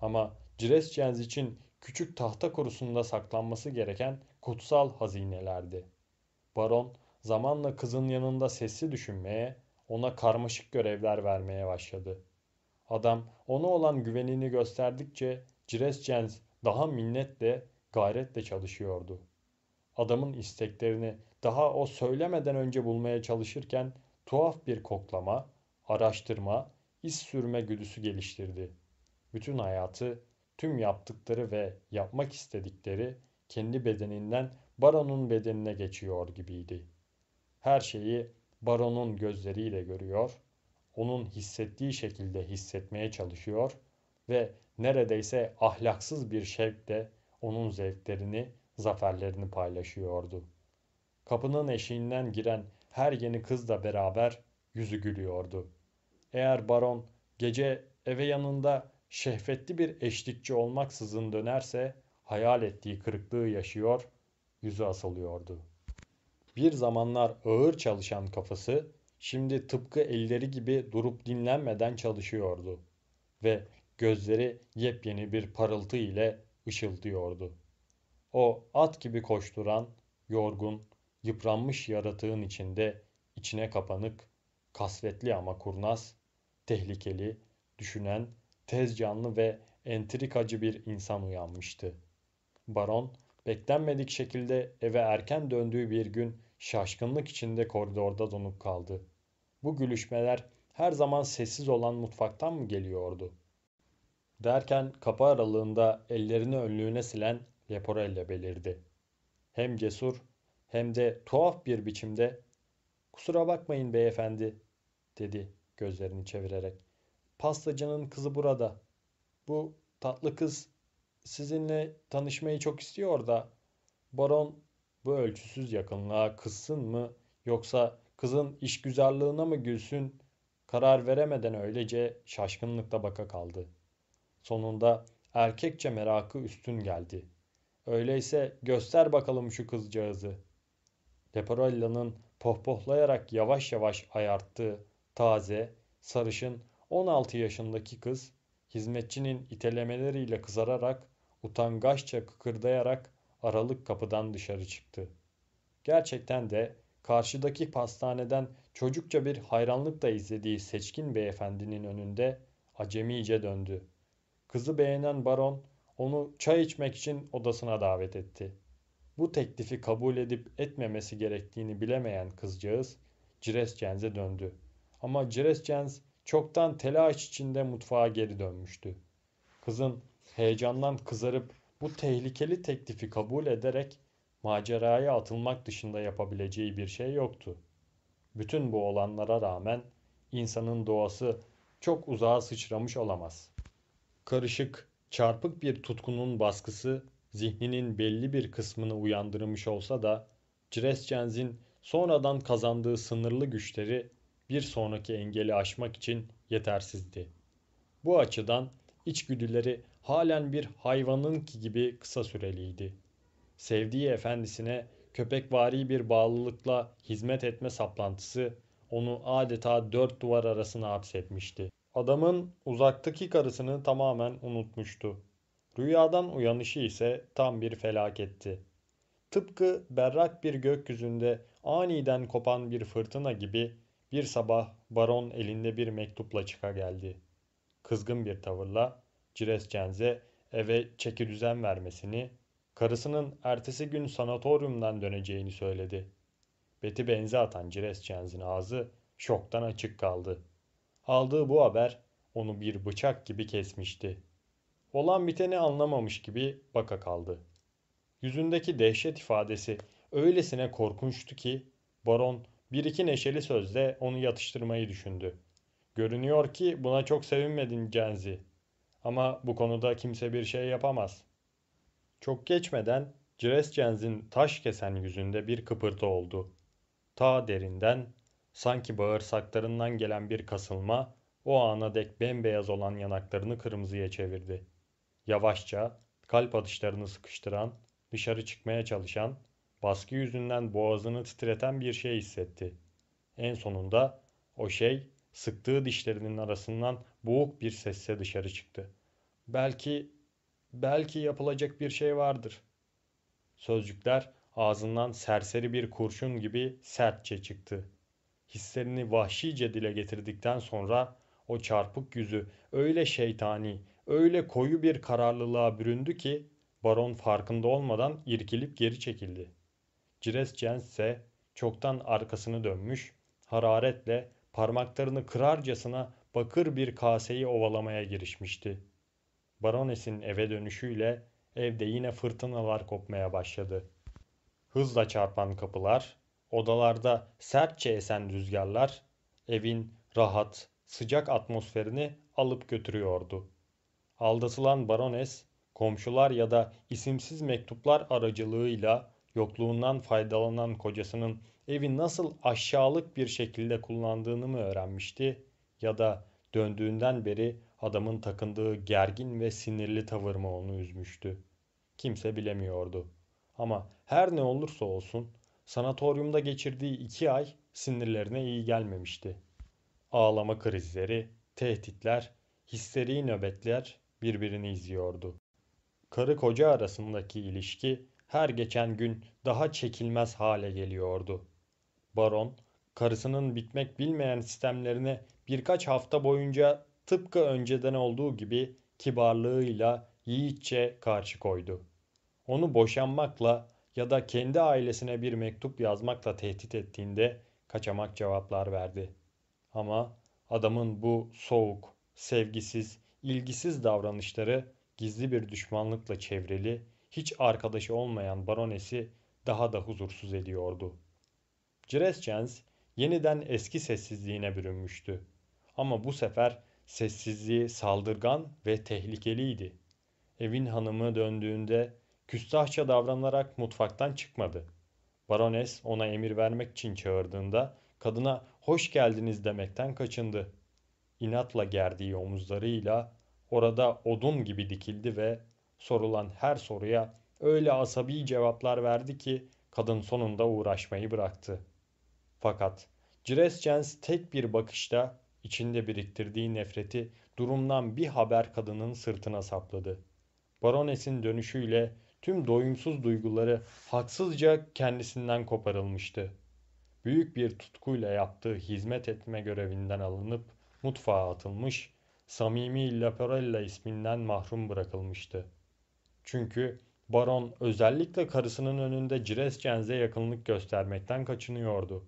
Ama Crescenz için küçük tahta kurusunda saklanması gereken kutsal hazinelerdi. Baron zamanla kızın yanında sesli düşünmeye, ona karmaşık görevler vermeye başladı. Adam ona olan güvenini gösterdikçe Crescenz daha minnetle gayretle çalışıyordu. Adamın isteklerini daha o söylemeden önce bulmaya çalışırken tuhaf bir koklama, araştırma, iz sürme güdüsü geliştirdi. Bütün hayatı, tüm yaptıkları ve yapmak istedikleri kendi bedeninden baronun bedenine geçiyor gibiydi. Her şeyi baronun gözleriyle görüyor, onun hissettiği şekilde hissetmeye çalışıyor ve neredeyse ahlaksız bir şevkle onun zevklerini, zaferlerini paylaşıyordu. Kapının eşiğinden giren her yeni kızla beraber yüzü gülüyordu. Eğer baron gece eve yanında şehvetli bir eşlikçi olmaksızın dönerse hayal ettiği kırıklığı yaşıyor, yüzü asılıyordu. Bir zamanlar ağır çalışan kafası şimdi tıpkı elleri gibi durup dinlenmeden çalışıyordu ve gözleri yepyeni bir parıltı ile ışıldıyordu. O at gibi koşturan, yorgun, yıpranmış yaratığın içinde içine kapanık, kasvetli ama kurnaz, tehlikeli, düşünen, tez canlı ve entrikacı bir insan uyanmıştı. Baron, beklenmedik şekilde eve erken döndüğü bir gün şaşkınlık içinde koridorda donup kaldı. Bu gülüşmeler her zaman sessiz olan mutfaktan mı geliyordu?'' Derken kapı aralığında ellerini önlüğüne silen Leporello belirdi. Hem cesur hem de tuhaf bir biçimde ''Kusura bakmayın beyefendi'' dedi gözlerini çevirerek. ''Pastacının kızı burada. Bu tatlı kız sizinle tanışmayı çok istiyor da baron bu ölçüsüz yakınlığa kızsın mı yoksa kızın iş işgüzarlığına mı gülsün karar veremeden öylece şaşkınlıkta baka kaldı.'' Sonunda erkekçe merakı üstün geldi. Öyleyse göster bakalım şu kızcağızı. Leporella'nın pohpohlayarak yavaş yavaş ayarttığı taze, sarışın 16 yaşındaki kız hizmetçinin itelemeleriyle kızararak utangaçça kıkırdayarak aralık kapıdan dışarı çıktı. Gerçekten de karşıdaki pastaneden çocukça bir hayranlıkla izlediği seçkin beyefendinin önünde acemice döndü. Kızı beğenen baron onu çay içmek için odasına davet etti. Bu teklifi kabul edip etmemesi gerektiğini bilemeyen kızcağız Cirescenz'e döndü. Ama Cirescenz çoktan telaş içinde mutfağa geri dönmüştü. Kızın heyecandan kızarıp bu tehlikeli teklifi kabul ederek maceraya atılmak dışında yapabileceği bir şey yoktu. Bütün bu olanlara rağmen insanın doğası çok uzağa sıçramış olamaz.'' karışık, çarpık bir tutkunun baskısı zihninin belli bir kısmını uyandırmış olsa da Crescenz'in sonradan kazandığı sınırlı güçleri bir sonraki engeli aşmak için yetersizdi. Bu açıdan içgüdüleri halen bir hayvanınki gibi kısa süreliydi. Sevdiği efendisine köpekvari bir bağlılıkla hizmet etme saplantısı onu adeta dört duvar arasına hapsetmişti. Adamın uzaktaki karısını tamamen unutmuştu. Rüyadan uyanışı ise tam bir felaketti. Tıpkı berrak bir gökyüzünde aniden kopan bir fırtına gibi bir sabah baron elinde bir mektupla çıka geldi. Kızgın bir tavırla Cirescenz'e eve çeki düzen vermesini, karısının ertesi gün sanatoryumdan döneceğini söyledi. Beti benze atan Cirescenz'in ağzı şoktan açık kaldı.'' Aldığı bu haber onu bir bıçak gibi kesmişti. Olan biteni anlamamış gibi baka kaldı. Yüzündeki dehşet ifadesi öylesine korkunçtu ki baron bir iki neşeli sözle onu yatıştırmayı düşündü. Görünüyor ki buna çok sevinmedin Cenzi. Ama bu konuda kimse bir şey yapamaz. Çok geçmeden Cires Cenz'in taş kesen yüzünde bir kıpırtı oldu. Ta derinden Sanki bağırsaklarından gelen bir kasılma o ana dek bembeyaz olan yanaklarını kırmızıya çevirdi. Yavaşça kalp atışlarını sıkıştıran, dışarı çıkmaya çalışan, baskı yüzünden boğazını titreten bir şey hissetti. En sonunda o şey sıktığı dişlerinin arasından boğuk bir sesle dışarı çıktı. Belki, belki yapılacak bir şey vardır. Sözcükler ağzından serseri bir kurşun gibi sertçe çıktı hislerini vahşice dile getirdikten sonra o çarpık yüzü öyle şeytani, öyle koyu bir kararlılığa büründü ki baron farkında olmadan irkilip geri çekildi. Cires Jens ise çoktan arkasını dönmüş, hararetle parmaklarını kırarcasına bakır bir kaseyi ovalamaya girişmişti. Baronesin eve dönüşüyle evde yine fırtınalar kopmaya başladı. Hızla çarpan kapılar, Odalarda sertçe esen rüzgarlar evin rahat, sıcak atmosferini alıp götürüyordu. Aldatılan barones, komşular ya da isimsiz mektuplar aracılığıyla yokluğundan faydalanan kocasının evi nasıl aşağılık bir şekilde kullandığını mı öğrenmişti ya da döndüğünden beri adamın takındığı gergin ve sinirli tavır mı onu üzmüştü? Kimse bilemiyordu. Ama her ne olursa olsun Sanatoryumda geçirdiği iki ay sinirlerine iyi gelmemişti. Ağlama krizleri, tehditler, histeri nöbetler birbirini izliyordu. Karı koca arasındaki ilişki her geçen gün daha çekilmez hale geliyordu. Baron, karısının bitmek bilmeyen sistemlerine birkaç hafta boyunca tıpkı önceden olduğu gibi kibarlığıyla yiğitçe karşı koydu. Onu boşanmakla ya da kendi ailesine bir mektup yazmakla tehdit ettiğinde kaçamak cevaplar verdi. Ama adamın bu soğuk, sevgisiz, ilgisiz davranışları gizli bir düşmanlıkla çevrili, hiç arkadaşı olmayan baronesi daha da huzursuz ediyordu. Crescens yeniden eski sessizliğine bürünmüştü. Ama bu sefer sessizliği saldırgan ve tehlikeliydi. Evin hanımı döndüğünde Küstahça davranarak mutfaktan çıkmadı. Barones ona emir vermek için çağırdığında kadına hoş geldiniz demekten kaçındı. İnatla gerdiği omuzlarıyla orada odun gibi dikildi ve sorulan her soruya öyle asabi cevaplar verdi ki kadın sonunda uğraşmayı bıraktı. Fakat Crescens tek bir bakışta içinde biriktirdiği nefreti durumdan bir haber kadının sırtına sapladı. Baronesin dönüşüyle tüm doyumsuz duyguları haksızca kendisinden koparılmıştı. Büyük bir tutkuyla yaptığı hizmet etme görevinden alınıp mutfağa atılmış, samimi Laparella isminden mahrum bırakılmıştı. Çünkü baron özellikle karısının önünde Cirescenz'e yakınlık göstermekten kaçınıyordu.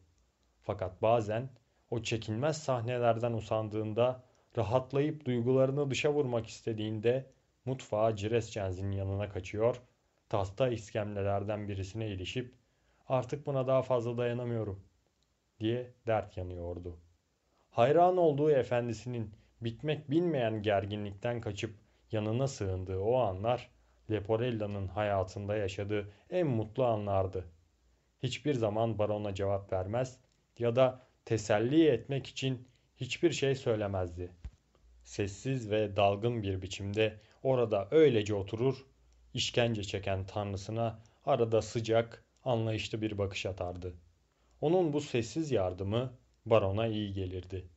Fakat bazen o çekinmez sahnelerden usandığında, rahatlayıp duygularını dışa vurmak istediğinde mutfağa Cirescenz'in yanına kaçıyor Tasta iskemlelerden birisine ilişip artık buna daha fazla dayanamıyorum diye dert yanıyordu. Hayran olduğu efendisinin bitmek bilmeyen gerginlikten kaçıp yanına sığındığı o anlar Leporella'nın hayatında yaşadığı en mutlu anlardı. Hiçbir zaman barona cevap vermez ya da teselli etmek için hiçbir şey söylemezdi. Sessiz ve dalgın bir biçimde orada öylece oturur işkence çeken tanrısına arada sıcak, anlayışlı bir bakış atardı. Onun bu sessiz yardımı barona iyi gelirdi.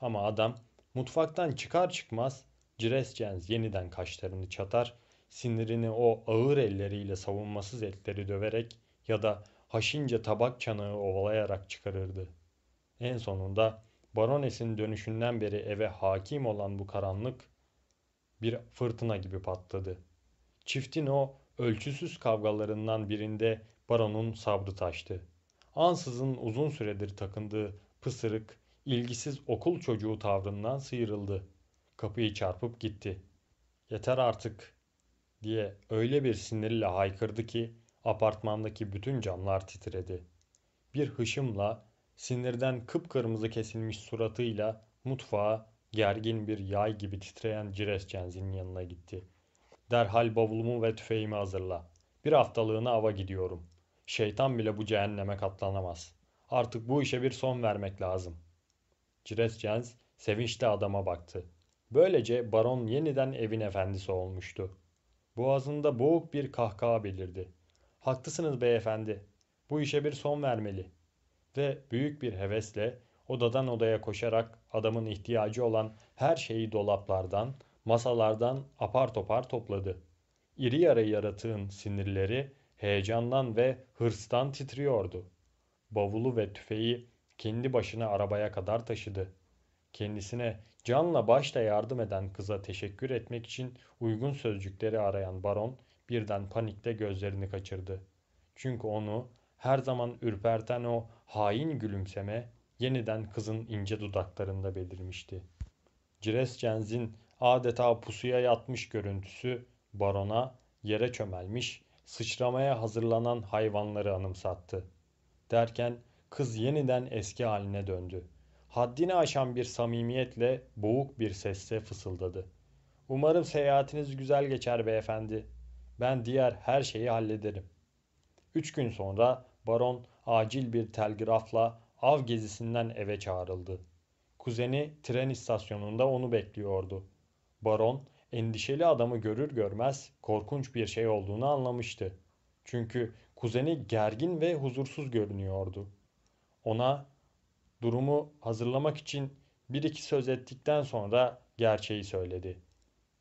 Ama adam mutfaktan çıkar çıkmaz Cirescens yeniden kaşlarını çatar, sinirini o ağır elleriyle savunmasız etleri döverek ya da haşince tabak çanağı ovalayarak çıkarırdı. En sonunda baronesin dönüşünden beri eve hakim olan bu karanlık bir fırtına gibi patladı. Çiftin o ölçüsüz kavgalarından birinde baronun sabrı taştı. Ansızın uzun süredir takındığı pısırık, ilgisiz okul çocuğu tavrından sıyrıldı. Kapıyı çarpıp gitti. Yeter artık diye öyle bir sinirle haykırdı ki apartmandaki bütün camlar titredi. Bir hışımla sinirden kıpkırmızı kesilmiş suratıyla mutfağa gergin bir yay gibi titreyen Cirescenz'in yanına gitti.'' Derhal bavulumu ve tüfeğimi hazırla. Bir haftalığına ava gidiyorum. Şeytan bile bu cehenneme katlanamaz. Artık bu işe bir son vermek lazım. Cires Jens sevinçle adama baktı. Böylece baron yeniden evin efendisi olmuştu. Boğazında boğuk bir kahkaha belirdi. Haklısınız beyefendi. Bu işe bir son vermeli. Ve büyük bir hevesle odadan odaya koşarak adamın ihtiyacı olan her şeyi dolaplardan, masalardan apar topar topladı. İri yarı yaratığın sinirleri heyecandan ve hırstan titriyordu. Bavulu ve tüfeği kendi başına arabaya kadar taşıdı. Kendisine canla başla yardım eden kıza teşekkür etmek için uygun sözcükleri arayan baron birden panikte gözlerini kaçırdı. Çünkü onu her zaman ürperten o hain gülümseme yeniden kızın ince dudaklarında belirmişti. Crescenz'in adeta pusuya yatmış görüntüsü barona yere çömelmiş, sıçramaya hazırlanan hayvanları anımsattı. Derken kız yeniden eski haline döndü. Haddini aşan bir samimiyetle boğuk bir sesle fısıldadı. Umarım seyahatiniz güzel geçer beyefendi. Ben diğer her şeyi hallederim. Üç gün sonra baron acil bir telgrafla av gezisinden eve çağrıldı. Kuzeni tren istasyonunda onu bekliyordu. Baron endişeli adamı görür görmez korkunç bir şey olduğunu anlamıştı. Çünkü kuzeni gergin ve huzursuz görünüyordu. Ona durumu hazırlamak için bir iki söz ettikten sonra gerçeği söyledi.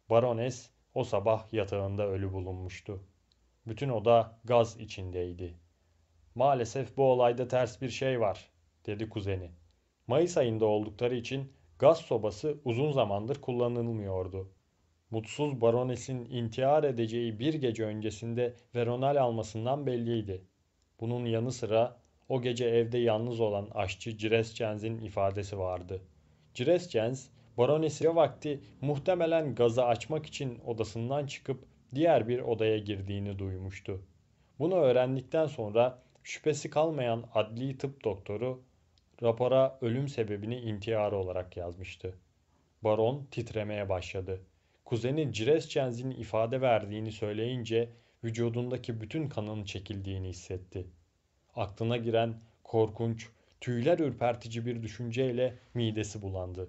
Barones o sabah yatağında ölü bulunmuştu. Bütün oda gaz içindeydi. Maalesef bu olayda ters bir şey var, dedi kuzeni. Mayıs ayında oldukları için Gaz sobası uzun zamandır kullanılmıyordu. Mutsuz baronesin intihar edeceği bir gece öncesinde veronal almasından belliydi. Bunun yanı sıra o gece evde yalnız olan aşçı Cirescenz'in ifadesi vardı. Cirescenz, baronesi vakti muhtemelen gazı açmak için odasından çıkıp diğer bir odaya girdiğini duymuştu. Bunu öğrendikten sonra şüphesi kalmayan adli tıp doktoru Rapora ölüm sebebini intihar olarak yazmıştı. Baron titremeye başladı. Kuzeni Cirescenz'in ifade verdiğini söyleyince vücudundaki bütün kanın çekildiğini hissetti. Aklına giren korkunç, tüyler ürpertici bir düşünceyle midesi bulandı.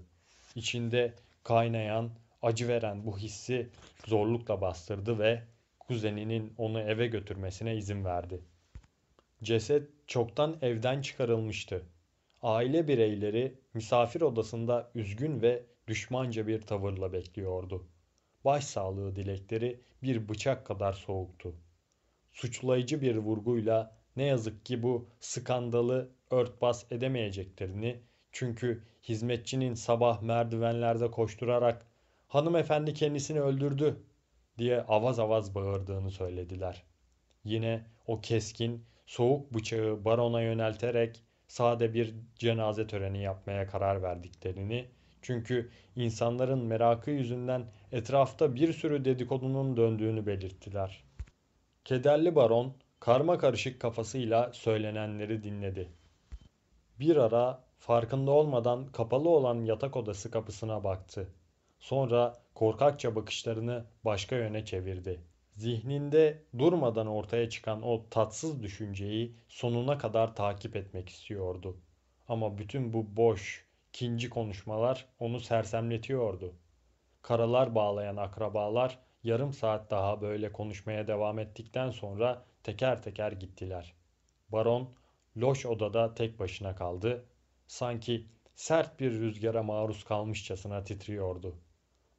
İçinde kaynayan, acı veren bu hissi zorlukla bastırdı ve kuzeninin onu eve götürmesine izin verdi. Ceset çoktan evden çıkarılmıştı aile bireyleri misafir odasında üzgün ve düşmanca bir tavırla bekliyordu. Başsağlığı dilekleri bir bıçak kadar soğuktu. Suçlayıcı bir vurguyla ne yazık ki bu skandalı örtbas edemeyeceklerini çünkü hizmetçinin sabah merdivenlerde koşturarak hanımefendi kendisini öldürdü diye avaz avaz bağırdığını söylediler. Yine o keskin, soğuk bıçağı barona yönelterek sade bir cenaze töreni yapmaya karar verdiklerini çünkü insanların merakı yüzünden etrafta bir sürü dedikodunun döndüğünü belirttiler. Kederli baron karma karışık kafasıyla söylenenleri dinledi. Bir ara farkında olmadan kapalı olan yatak odası kapısına baktı. Sonra korkakça bakışlarını başka yöne çevirdi zihninde durmadan ortaya çıkan o tatsız düşünceyi sonuna kadar takip etmek istiyordu. Ama bütün bu boş, kinci konuşmalar onu sersemletiyordu. Karalar bağlayan akrabalar yarım saat daha böyle konuşmaya devam ettikten sonra teker teker gittiler. Baron loş odada tek başına kaldı. Sanki sert bir rüzgara maruz kalmışçasına titriyordu.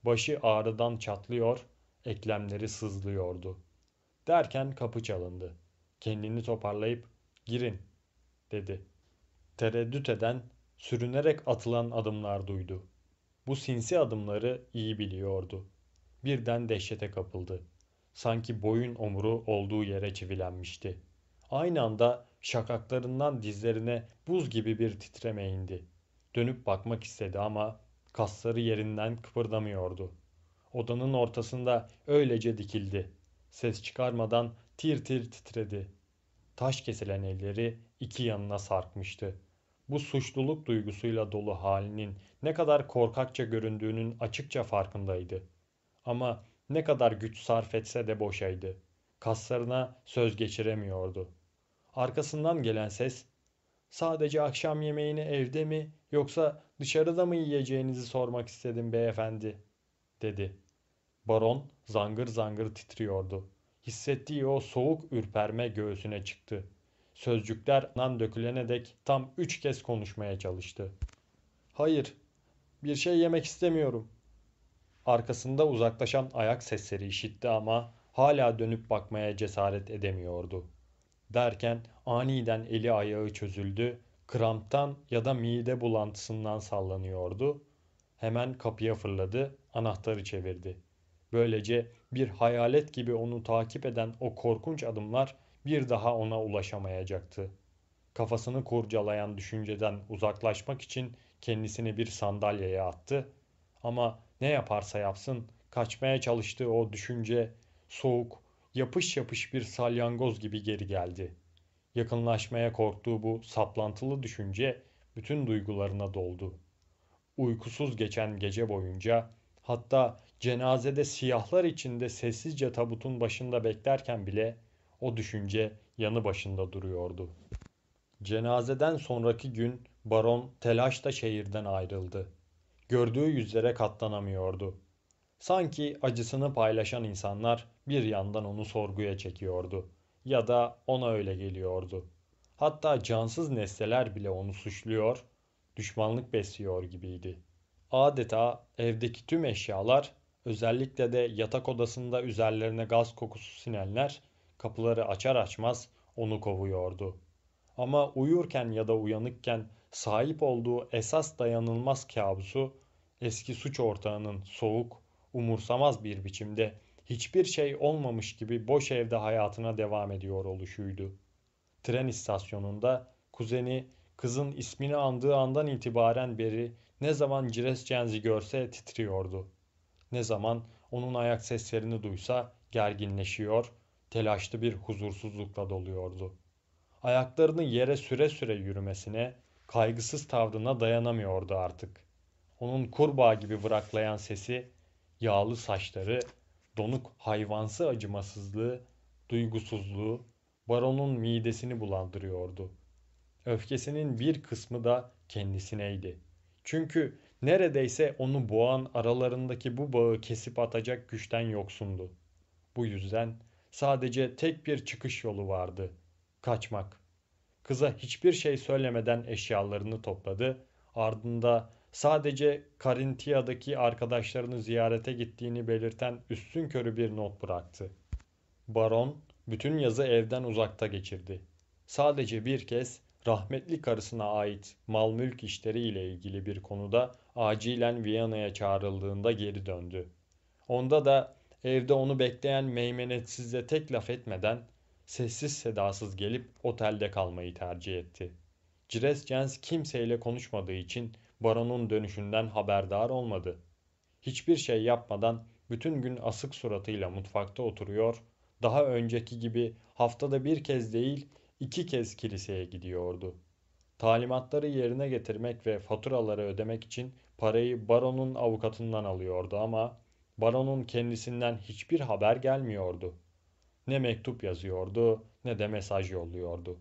Başı ağrıdan çatlıyor, Eklemleri sızlıyordu. Derken kapı çalındı. Kendini toparlayıp girin dedi. Tereddüt eden, sürünerek atılan adımlar duydu. Bu sinsi adımları iyi biliyordu. Birden dehşete kapıldı. Sanki boyun omuru olduğu yere çivilenmişti. Aynı anda şakaklarından dizlerine buz gibi bir titreme indi. Dönüp bakmak istedi ama kasları yerinden kıpırdamıyordu. Odanın ortasında öylece dikildi. Ses çıkarmadan tir tir titredi. Taş kesilen elleri iki yanına sarkmıştı. Bu suçluluk duygusuyla dolu halinin ne kadar korkakça göründüğünün açıkça farkındaydı. Ama ne kadar güç sarf etse de boşaydı. Kaslarına söz geçiremiyordu. Arkasından gelen ses Sadece akşam yemeğini evde mi yoksa dışarıda mı yiyeceğinizi sormak istedim beyefendi.'' dedi. Baron zangır zangır titriyordu. Hissettiği o soğuk ürperme göğsüne çıktı. Sözcükler nan dökülene dek tam üç kez konuşmaya çalıştı. Hayır, bir şey yemek istemiyorum. Arkasında uzaklaşan ayak sesleri işitti ama hala dönüp bakmaya cesaret edemiyordu. Derken aniden eli ayağı çözüldü, kramptan ya da mide bulantısından sallanıyordu Hemen kapıya fırladı, anahtarı çevirdi. Böylece bir hayalet gibi onu takip eden o korkunç adımlar bir daha ona ulaşamayacaktı. Kafasını kurcalayan düşünceden uzaklaşmak için kendisini bir sandalyeye attı ama ne yaparsa yapsın kaçmaya çalıştığı o düşünce soğuk, yapış yapış bir salyangoz gibi geri geldi. Yakınlaşmaya korktuğu bu saplantılı düşünce bütün duygularına doldu uykusuz geçen gece boyunca hatta cenazede siyahlar içinde sessizce tabutun başında beklerken bile o düşünce yanı başında duruyordu. Cenazeden sonraki gün baron telaşla şehirden ayrıldı. Gördüğü yüzlere katlanamıyordu. Sanki acısını paylaşan insanlar bir yandan onu sorguya çekiyordu ya da ona öyle geliyordu. Hatta cansız nesneler bile onu suçluyor düşmanlık besliyor gibiydi. Adeta evdeki tüm eşyalar, özellikle de yatak odasında üzerlerine gaz kokusu sinenler kapıları açar açmaz onu kovuyordu. Ama uyurken ya da uyanıkken sahip olduğu esas dayanılmaz kabusu eski suç ortağının soğuk, umursamaz bir biçimde hiçbir şey olmamış gibi boş evde hayatına devam ediyor oluşuydu. Tren istasyonunda kuzeni Kızın ismini andığı andan itibaren beri ne zaman Cires Cenzi görse titriyordu. Ne zaman onun ayak seslerini duysa gerginleşiyor, telaşlı bir huzursuzlukla doluyordu. Ayaklarını yere süre süre yürümesine, kaygısız tavrına dayanamıyordu artık. Onun kurbağa gibi vıraklayan sesi, yağlı saçları, donuk hayvansı acımasızlığı, duygusuzluğu, baronun midesini bulandırıyordu öfkesinin bir kısmı da kendisineydi. Çünkü neredeyse onu boğan aralarındaki bu bağı kesip atacak güçten yoksundu. Bu yüzden sadece tek bir çıkış yolu vardı. Kaçmak. Kıza hiçbir şey söylemeden eşyalarını topladı. Ardında sadece Karintiya'daki arkadaşlarını ziyarete gittiğini belirten üstün körü bir not bıraktı. Baron bütün yazı evden uzakta geçirdi. Sadece bir kez rahmetli karısına ait mal mülk işleriyle ilgili bir konuda acilen Viyana'ya çağrıldığında geri döndü. Onda da evde onu bekleyen meymenetsizle tek laf etmeden sessiz sedasız gelip otelde kalmayı tercih etti. Cires Jens kimseyle konuşmadığı için baronun dönüşünden haberdar olmadı. Hiçbir şey yapmadan bütün gün asık suratıyla mutfakta oturuyor, daha önceki gibi haftada bir kez değil iki kez kiliseye gidiyordu. Talimatları yerine getirmek ve faturaları ödemek için parayı baronun avukatından alıyordu ama baronun kendisinden hiçbir haber gelmiyordu. Ne mektup yazıyordu ne de mesaj yolluyordu.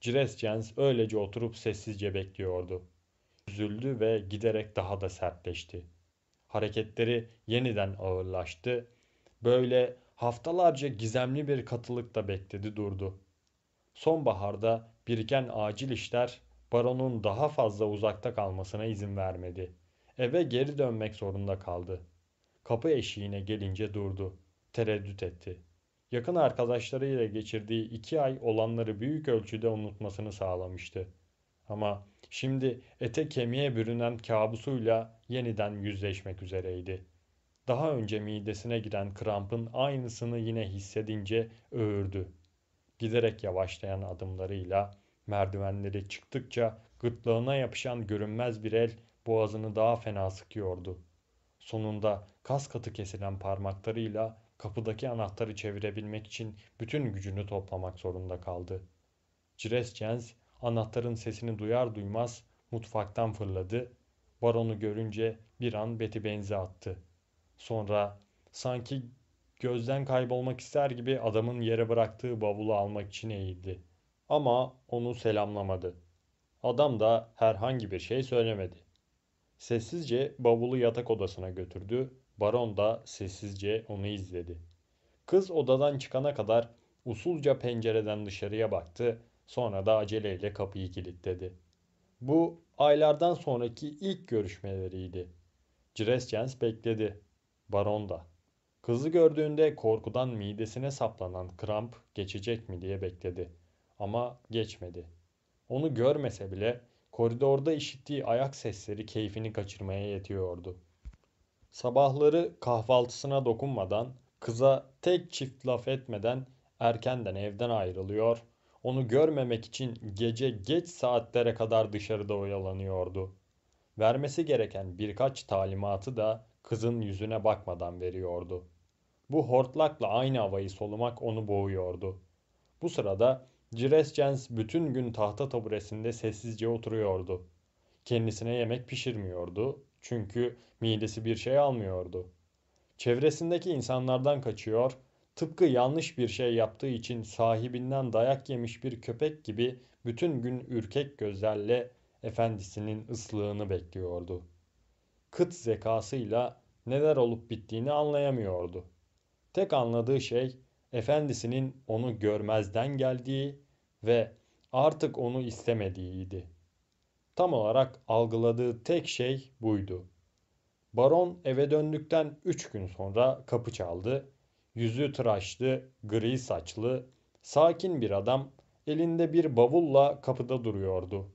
Cirescens öylece oturup sessizce bekliyordu. Üzüldü ve giderek daha da sertleşti. Hareketleri yeniden ağırlaştı. Böyle haftalarca gizemli bir katılıkta bekledi durdu sonbaharda biriken acil işler baronun daha fazla uzakta kalmasına izin vermedi. Eve geri dönmek zorunda kaldı. Kapı eşiğine gelince durdu. Tereddüt etti. Yakın arkadaşlarıyla geçirdiği iki ay olanları büyük ölçüde unutmasını sağlamıştı. Ama şimdi ete kemiğe bürünen kabusuyla yeniden yüzleşmek üzereydi. Daha önce midesine giren krampın aynısını yine hissedince öğürdü giderek yavaşlayan adımlarıyla merdivenleri çıktıkça gırtlağına yapışan görünmez bir el boğazını daha fena sıkıyordu. Sonunda kas katı kesilen parmaklarıyla kapıdaki anahtarı çevirebilmek için bütün gücünü toplamak zorunda kaldı. Cires Jens anahtarın sesini duyar duymaz mutfaktan fırladı. Baronu görünce bir an Betty benzi attı. Sonra sanki gözden kaybolmak ister gibi adamın yere bıraktığı bavulu almak için eğildi. Ama onu selamlamadı. Adam da herhangi bir şey söylemedi. Sessizce bavulu yatak odasına götürdü. Baron da sessizce onu izledi. Kız odadan çıkana kadar usulca pencereden dışarıya baktı. Sonra da aceleyle kapıyı kilitledi. Bu aylardan sonraki ilk görüşmeleriydi. Crescens bekledi. Baron da. Kızı gördüğünde korkudan midesine saplanan kramp geçecek mi diye bekledi. Ama geçmedi. Onu görmese bile koridorda işittiği ayak sesleri keyfini kaçırmaya yetiyordu. Sabahları kahvaltısına dokunmadan, kıza tek çift laf etmeden erkenden evden ayrılıyor, onu görmemek için gece geç saatlere kadar dışarıda oyalanıyordu. Vermesi gereken birkaç talimatı da kızın yüzüne bakmadan veriyordu. Bu hortlakla aynı havayı solumak onu boğuyordu. Bu sırada Cirescens bütün gün tahta taburesinde sessizce oturuyordu. Kendisine yemek pişirmiyordu çünkü midesi bir şey almıyordu. Çevresindeki insanlardan kaçıyor, tıpkı yanlış bir şey yaptığı için sahibinden dayak yemiş bir köpek gibi bütün gün ürkek gözlerle efendisinin ıslığını bekliyordu. Kıt zekasıyla neler olup bittiğini anlayamıyordu. Tek anladığı şey efendisinin onu görmezden geldiği ve artık onu istemediğiydi. Tam olarak algıladığı tek şey buydu. Baron eve döndükten üç gün sonra kapı çaldı. Yüzü tıraşlı, gri saçlı, sakin bir adam elinde bir bavulla kapıda duruyordu.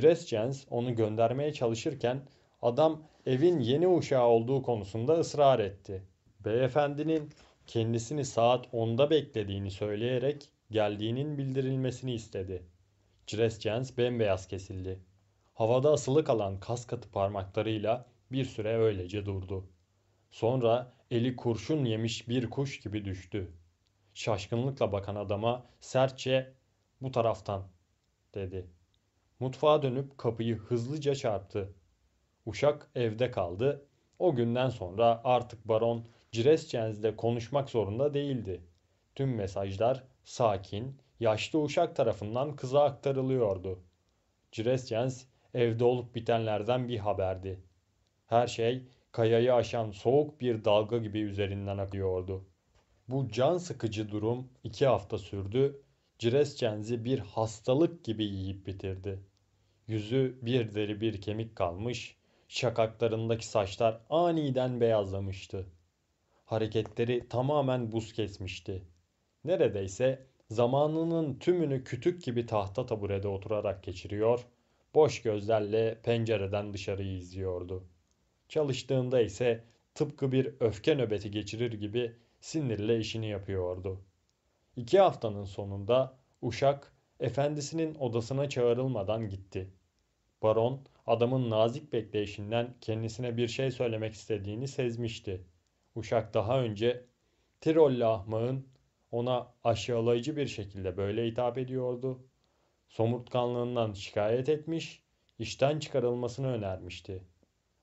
Crescens onu göndermeye çalışırken adam evin yeni uşağı olduğu konusunda ısrar etti. Beyefendinin kendisini saat 10'da beklediğini söyleyerek geldiğinin bildirilmesini istedi. Crescens bembeyaz kesildi. Havada asılı kalan kas katı parmaklarıyla bir süre öylece durdu. Sonra eli kurşun yemiş bir kuş gibi düştü. Şaşkınlıkla bakan adama sertçe bu taraftan dedi. Mutfağa dönüp kapıyı hızlıca çarptı. Uşak evde kaldı. O günden sonra artık baron Cirescenz'le konuşmak zorunda değildi. Tüm mesajlar sakin, yaşlı uşak tarafından kıza aktarılıyordu. Cirescens evde olup bitenlerden bir haberdi. Her şey kayayı aşan soğuk bir dalga gibi üzerinden akıyordu. Bu can sıkıcı durum iki hafta sürdü. Cirescenz'i bir hastalık gibi yiyip bitirdi. Yüzü bir deri bir kemik kalmış, şakaklarındaki saçlar aniden beyazlamıştı. Hareketleri tamamen buz kesmişti. Neredeyse zamanının tümünü kütük gibi tahta taburede oturarak geçiriyor, boş gözlerle pencereden dışarıyı izliyordu. Çalıştığında ise tıpkı bir öfke nöbeti geçirir gibi sinirle işini yapıyordu. İki haftanın sonunda Uşak efendisinin odasına çağrılmadan gitti. Baron, adamın nazik bekleyişinden kendisine bir şey söylemek istediğini sezmişti. Uşak daha önce Tirolli ahmağın ona aşağılayıcı bir şekilde böyle hitap ediyordu. Somurtkanlığından şikayet etmiş, işten çıkarılmasını önermişti.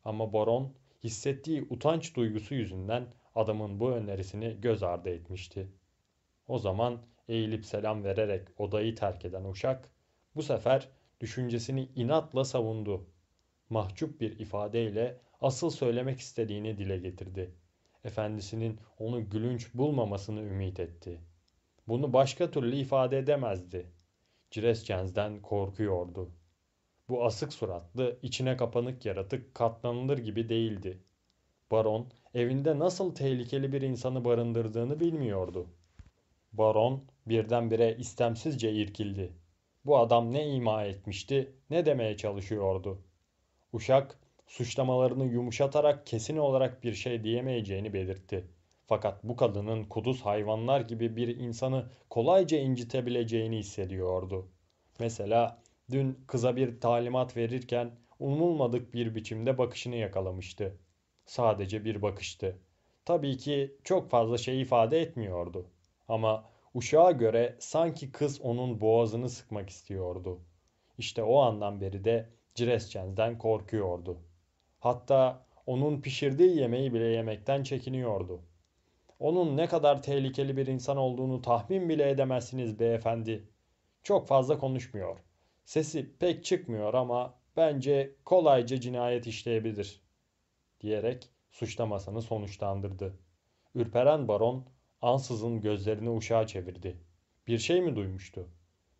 Ama baron hissettiği utanç duygusu yüzünden adamın bu önerisini göz ardı etmişti. O zaman eğilip selam vererek odayı terk eden uşak bu sefer düşüncesini inatla savundu. Mahcup bir ifadeyle asıl söylemek istediğini dile getirdi. Efendisinin onu gülünç bulmamasını ümit etti. Bunu başka türlü ifade edemezdi. Cirescenz'den korkuyordu. Bu asık suratlı, içine kapanık yaratık katlanılır gibi değildi. Baron evinde nasıl tehlikeli bir insanı barındırdığını bilmiyordu.'' Baron birdenbire istemsizce irkildi. Bu adam ne ima etmişti, ne demeye çalışıyordu. Uşak, suçlamalarını yumuşatarak kesin olarak bir şey diyemeyeceğini belirtti. Fakat bu kadının kuduz hayvanlar gibi bir insanı kolayca incitebileceğini hissediyordu. Mesela dün kıza bir talimat verirken umulmadık bir biçimde bakışını yakalamıştı. Sadece bir bakıştı. Tabii ki çok fazla şey ifade etmiyordu. Ama uşağa göre sanki kız onun boğazını sıkmak istiyordu. İşte o andan beri de Ciresçen'den korkuyordu. Hatta onun pişirdiği yemeği bile yemekten çekiniyordu. Onun ne kadar tehlikeli bir insan olduğunu tahmin bile edemezsiniz beyefendi. Çok fazla konuşmuyor. Sesi pek çıkmıyor ama bence kolayca cinayet işleyebilir." diyerek suçlamasını sonuçlandırdı. Ürperen baron ansızın gözlerini uşağa çevirdi. Bir şey mi duymuştu?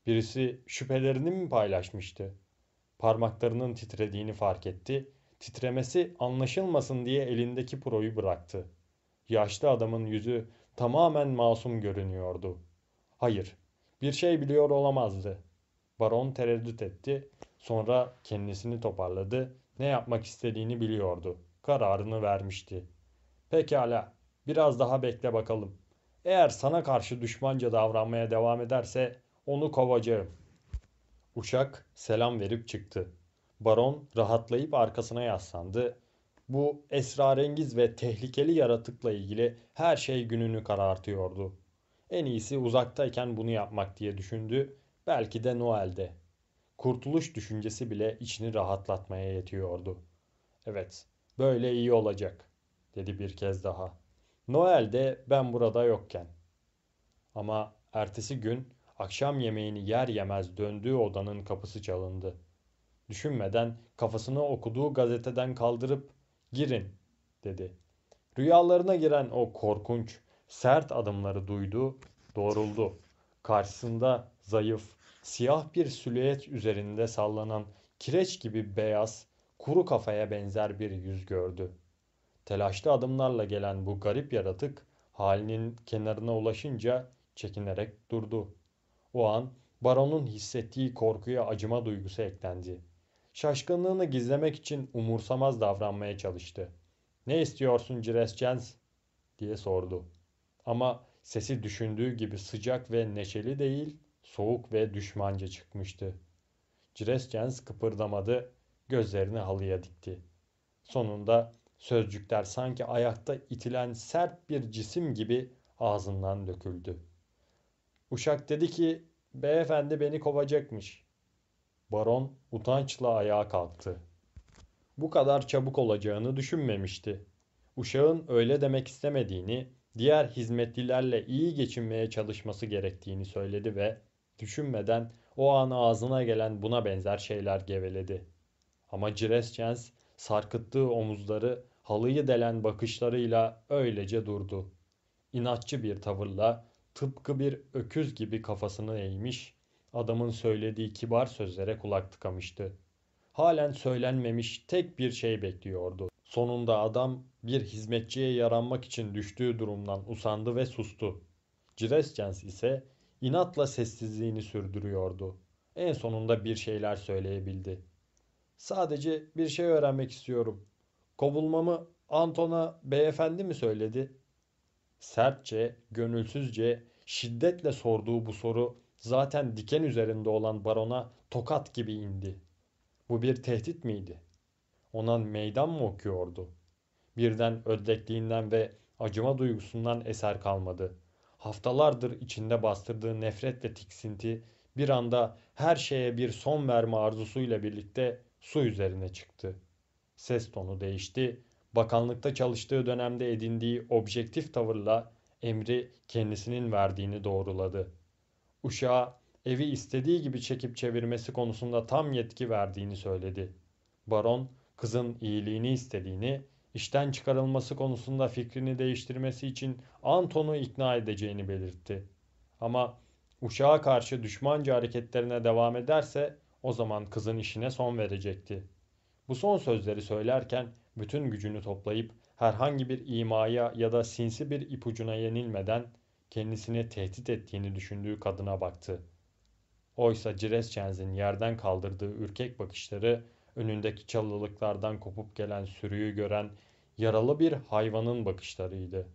Birisi şüphelerini mi paylaşmıştı? Parmaklarının titrediğini fark etti. Titremesi anlaşılmasın diye elindeki proyu bıraktı. Yaşlı adamın yüzü tamamen masum görünüyordu. Hayır, bir şey biliyor olamazdı. Baron tereddüt etti. Sonra kendisini toparladı. Ne yapmak istediğini biliyordu. Kararını vermişti. Pekala, biraz daha bekle bakalım. Eğer sana karşı düşmanca davranmaya devam ederse onu kovacağım. Uşak selam verip çıktı. Baron rahatlayıp arkasına yaslandı. Bu esrarengiz ve tehlikeli yaratıkla ilgili her şey gününü karartıyordu. En iyisi uzaktayken bunu yapmak diye düşündü. Belki de Noel'de. Kurtuluş düşüncesi bile içini rahatlatmaya yetiyordu. Evet, böyle iyi olacak, dedi bir kez daha. Noel de ben burada yokken. Ama ertesi gün akşam yemeğini yer yemez döndüğü odanın kapısı çalındı. Düşünmeden kafasını okuduğu gazeteden kaldırıp girin dedi. Rüyalarına giren o korkunç, sert adımları duydu, doğruldu. Karşısında zayıf, siyah bir silüet üzerinde sallanan kireç gibi beyaz, kuru kafaya benzer bir yüz gördü. Telaşlı adımlarla gelen bu garip yaratık halinin kenarına ulaşınca çekinerek durdu. O an baronun hissettiği korkuya acıma duygusu eklendi. Şaşkınlığını gizlemek için umursamaz davranmaya çalıştı. ''Ne istiyorsun Cires Jens?'' diye sordu. Ama sesi düşündüğü gibi sıcak ve neşeli değil, soğuk ve düşmanca çıkmıştı. Cires Jens kıpırdamadı, gözlerini halıya dikti. Sonunda Sözcükler sanki ayakta itilen sert bir cisim gibi ağzından döküldü. Uşak dedi ki beyefendi beni kovacakmış. Baron utançla ayağa kalktı. Bu kadar çabuk olacağını düşünmemişti. Uşağın öyle demek istemediğini, diğer hizmetlilerle iyi geçinmeye çalışması gerektiğini söyledi ve düşünmeden o an ağzına gelen buna benzer şeyler geveledi. Ama Crescens sarkıttığı omuzları halıyı delen bakışlarıyla öylece durdu. İnatçı bir tavırla tıpkı bir öküz gibi kafasını eğmiş, adamın söylediği kibar sözlere kulak tıkamıştı. Halen söylenmemiş tek bir şey bekliyordu. Sonunda adam bir hizmetçiye yaranmak için düştüğü durumdan usandı ve sustu. Cirescens ise inatla sessizliğini sürdürüyordu. En sonunda bir şeyler söyleyebildi. Sadece bir şey öğrenmek istiyorum. Kovulmamı Anton'a beyefendi mi söyledi? Sertçe, gönülsüzce, şiddetle sorduğu bu soru zaten diken üzerinde olan barona tokat gibi indi. Bu bir tehdit miydi? Ona meydan mı okuyordu? Birden ödlekliğinden ve acıma duygusundan eser kalmadı. Haftalardır içinde bastırdığı nefret ve tiksinti bir anda her şeye bir son verme arzusuyla birlikte su üzerine çıktı.'' ses tonu değişti. Bakanlıkta çalıştığı dönemde edindiği objektif tavırla emri kendisinin verdiğini doğruladı. Uşağa evi istediği gibi çekip çevirmesi konusunda tam yetki verdiğini söyledi. Baron kızın iyiliğini istediğini, işten çıkarılması konusunda fikrini değiştirmesi için Anton'u ikna edeceğini belirtti. Ama uşağa karşı düşmanca hareketlerine devam ederse o zaman kızın işine son verecekti. Bu son sözleri söylerken bütün gücünü toplayıp herhangi bir imaya ya da sinsi bir ipucuna yenilmeden kendisini tehdit ettiğini düşündüğü kadına baktı. Oysa Ciresçenz'in yerden kaldırdığı ürkek bakışları önündeki çalılıklardan kopup gelen sürüyü gören yaralı bir hayvanın bakışlarıydı.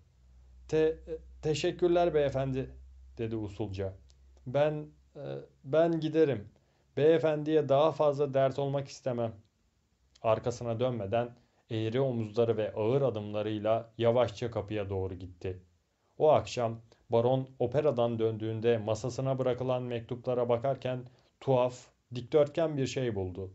Te teşekkürler beyefendi dedi usulca. Ben e, ben giderim. Beyefendiye daha fazla dert olmak istemem. Arkasına dönmeden eğri omuzları ve ağır adımlarıyla yavaşça kapıya doğru gitti. O akşam baron operadan döndüğünde masasına bırakılan mektuplara bakarken tuhaf, dikdörtgen bir şey buldu.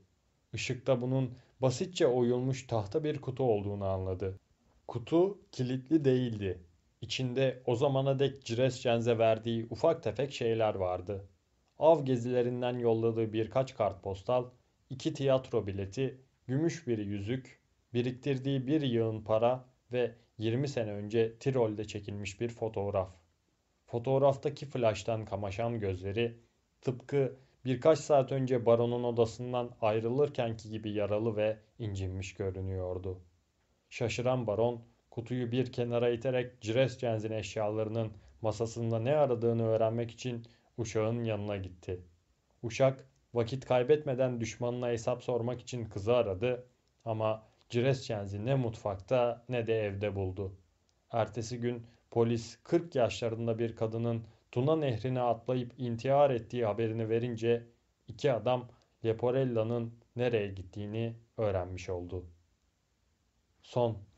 Işıkta bunun basitçe oyulmuş tahta bir kutu olduğunu anladı. Kutu kilitli değildi. İçinde o zamana dek Cires Cenz'e verdiği ufak tefek şeyler vardı. Av gezilerinden yolladığı birkaç kartpostal, iki tiyatro bileti gümüş bir yüzük, biriktirdiği bir yığın para ve 20 sene önce Tirol'de çekilmiş bir fotoğraf. Fotoğraftaki flaştan kamaşan gözleri tıpkı birkaç saat önce baronun odasından ayrılırkenki gibi yaralı ve incinmiş görünüyordu. Şaşıran baron kutuyu bir kenara iterek Cires Cenz'in eşyalarının masasında ne aradığını öğrenmek için uşağın yanına gitti. Uşak Vakit kaybetmeden düşmanına hesap sormak için kızı aradı ama Ciresçenzi ne mutfakta ne de evde buldu. Ertesi gün polis 40 yaşlarında bir kadının Tuna nehrine atlayıp intihar ettiği haberini verince iki adam Leporella'nın nereye gittiğini öğrenmiş oldu. Son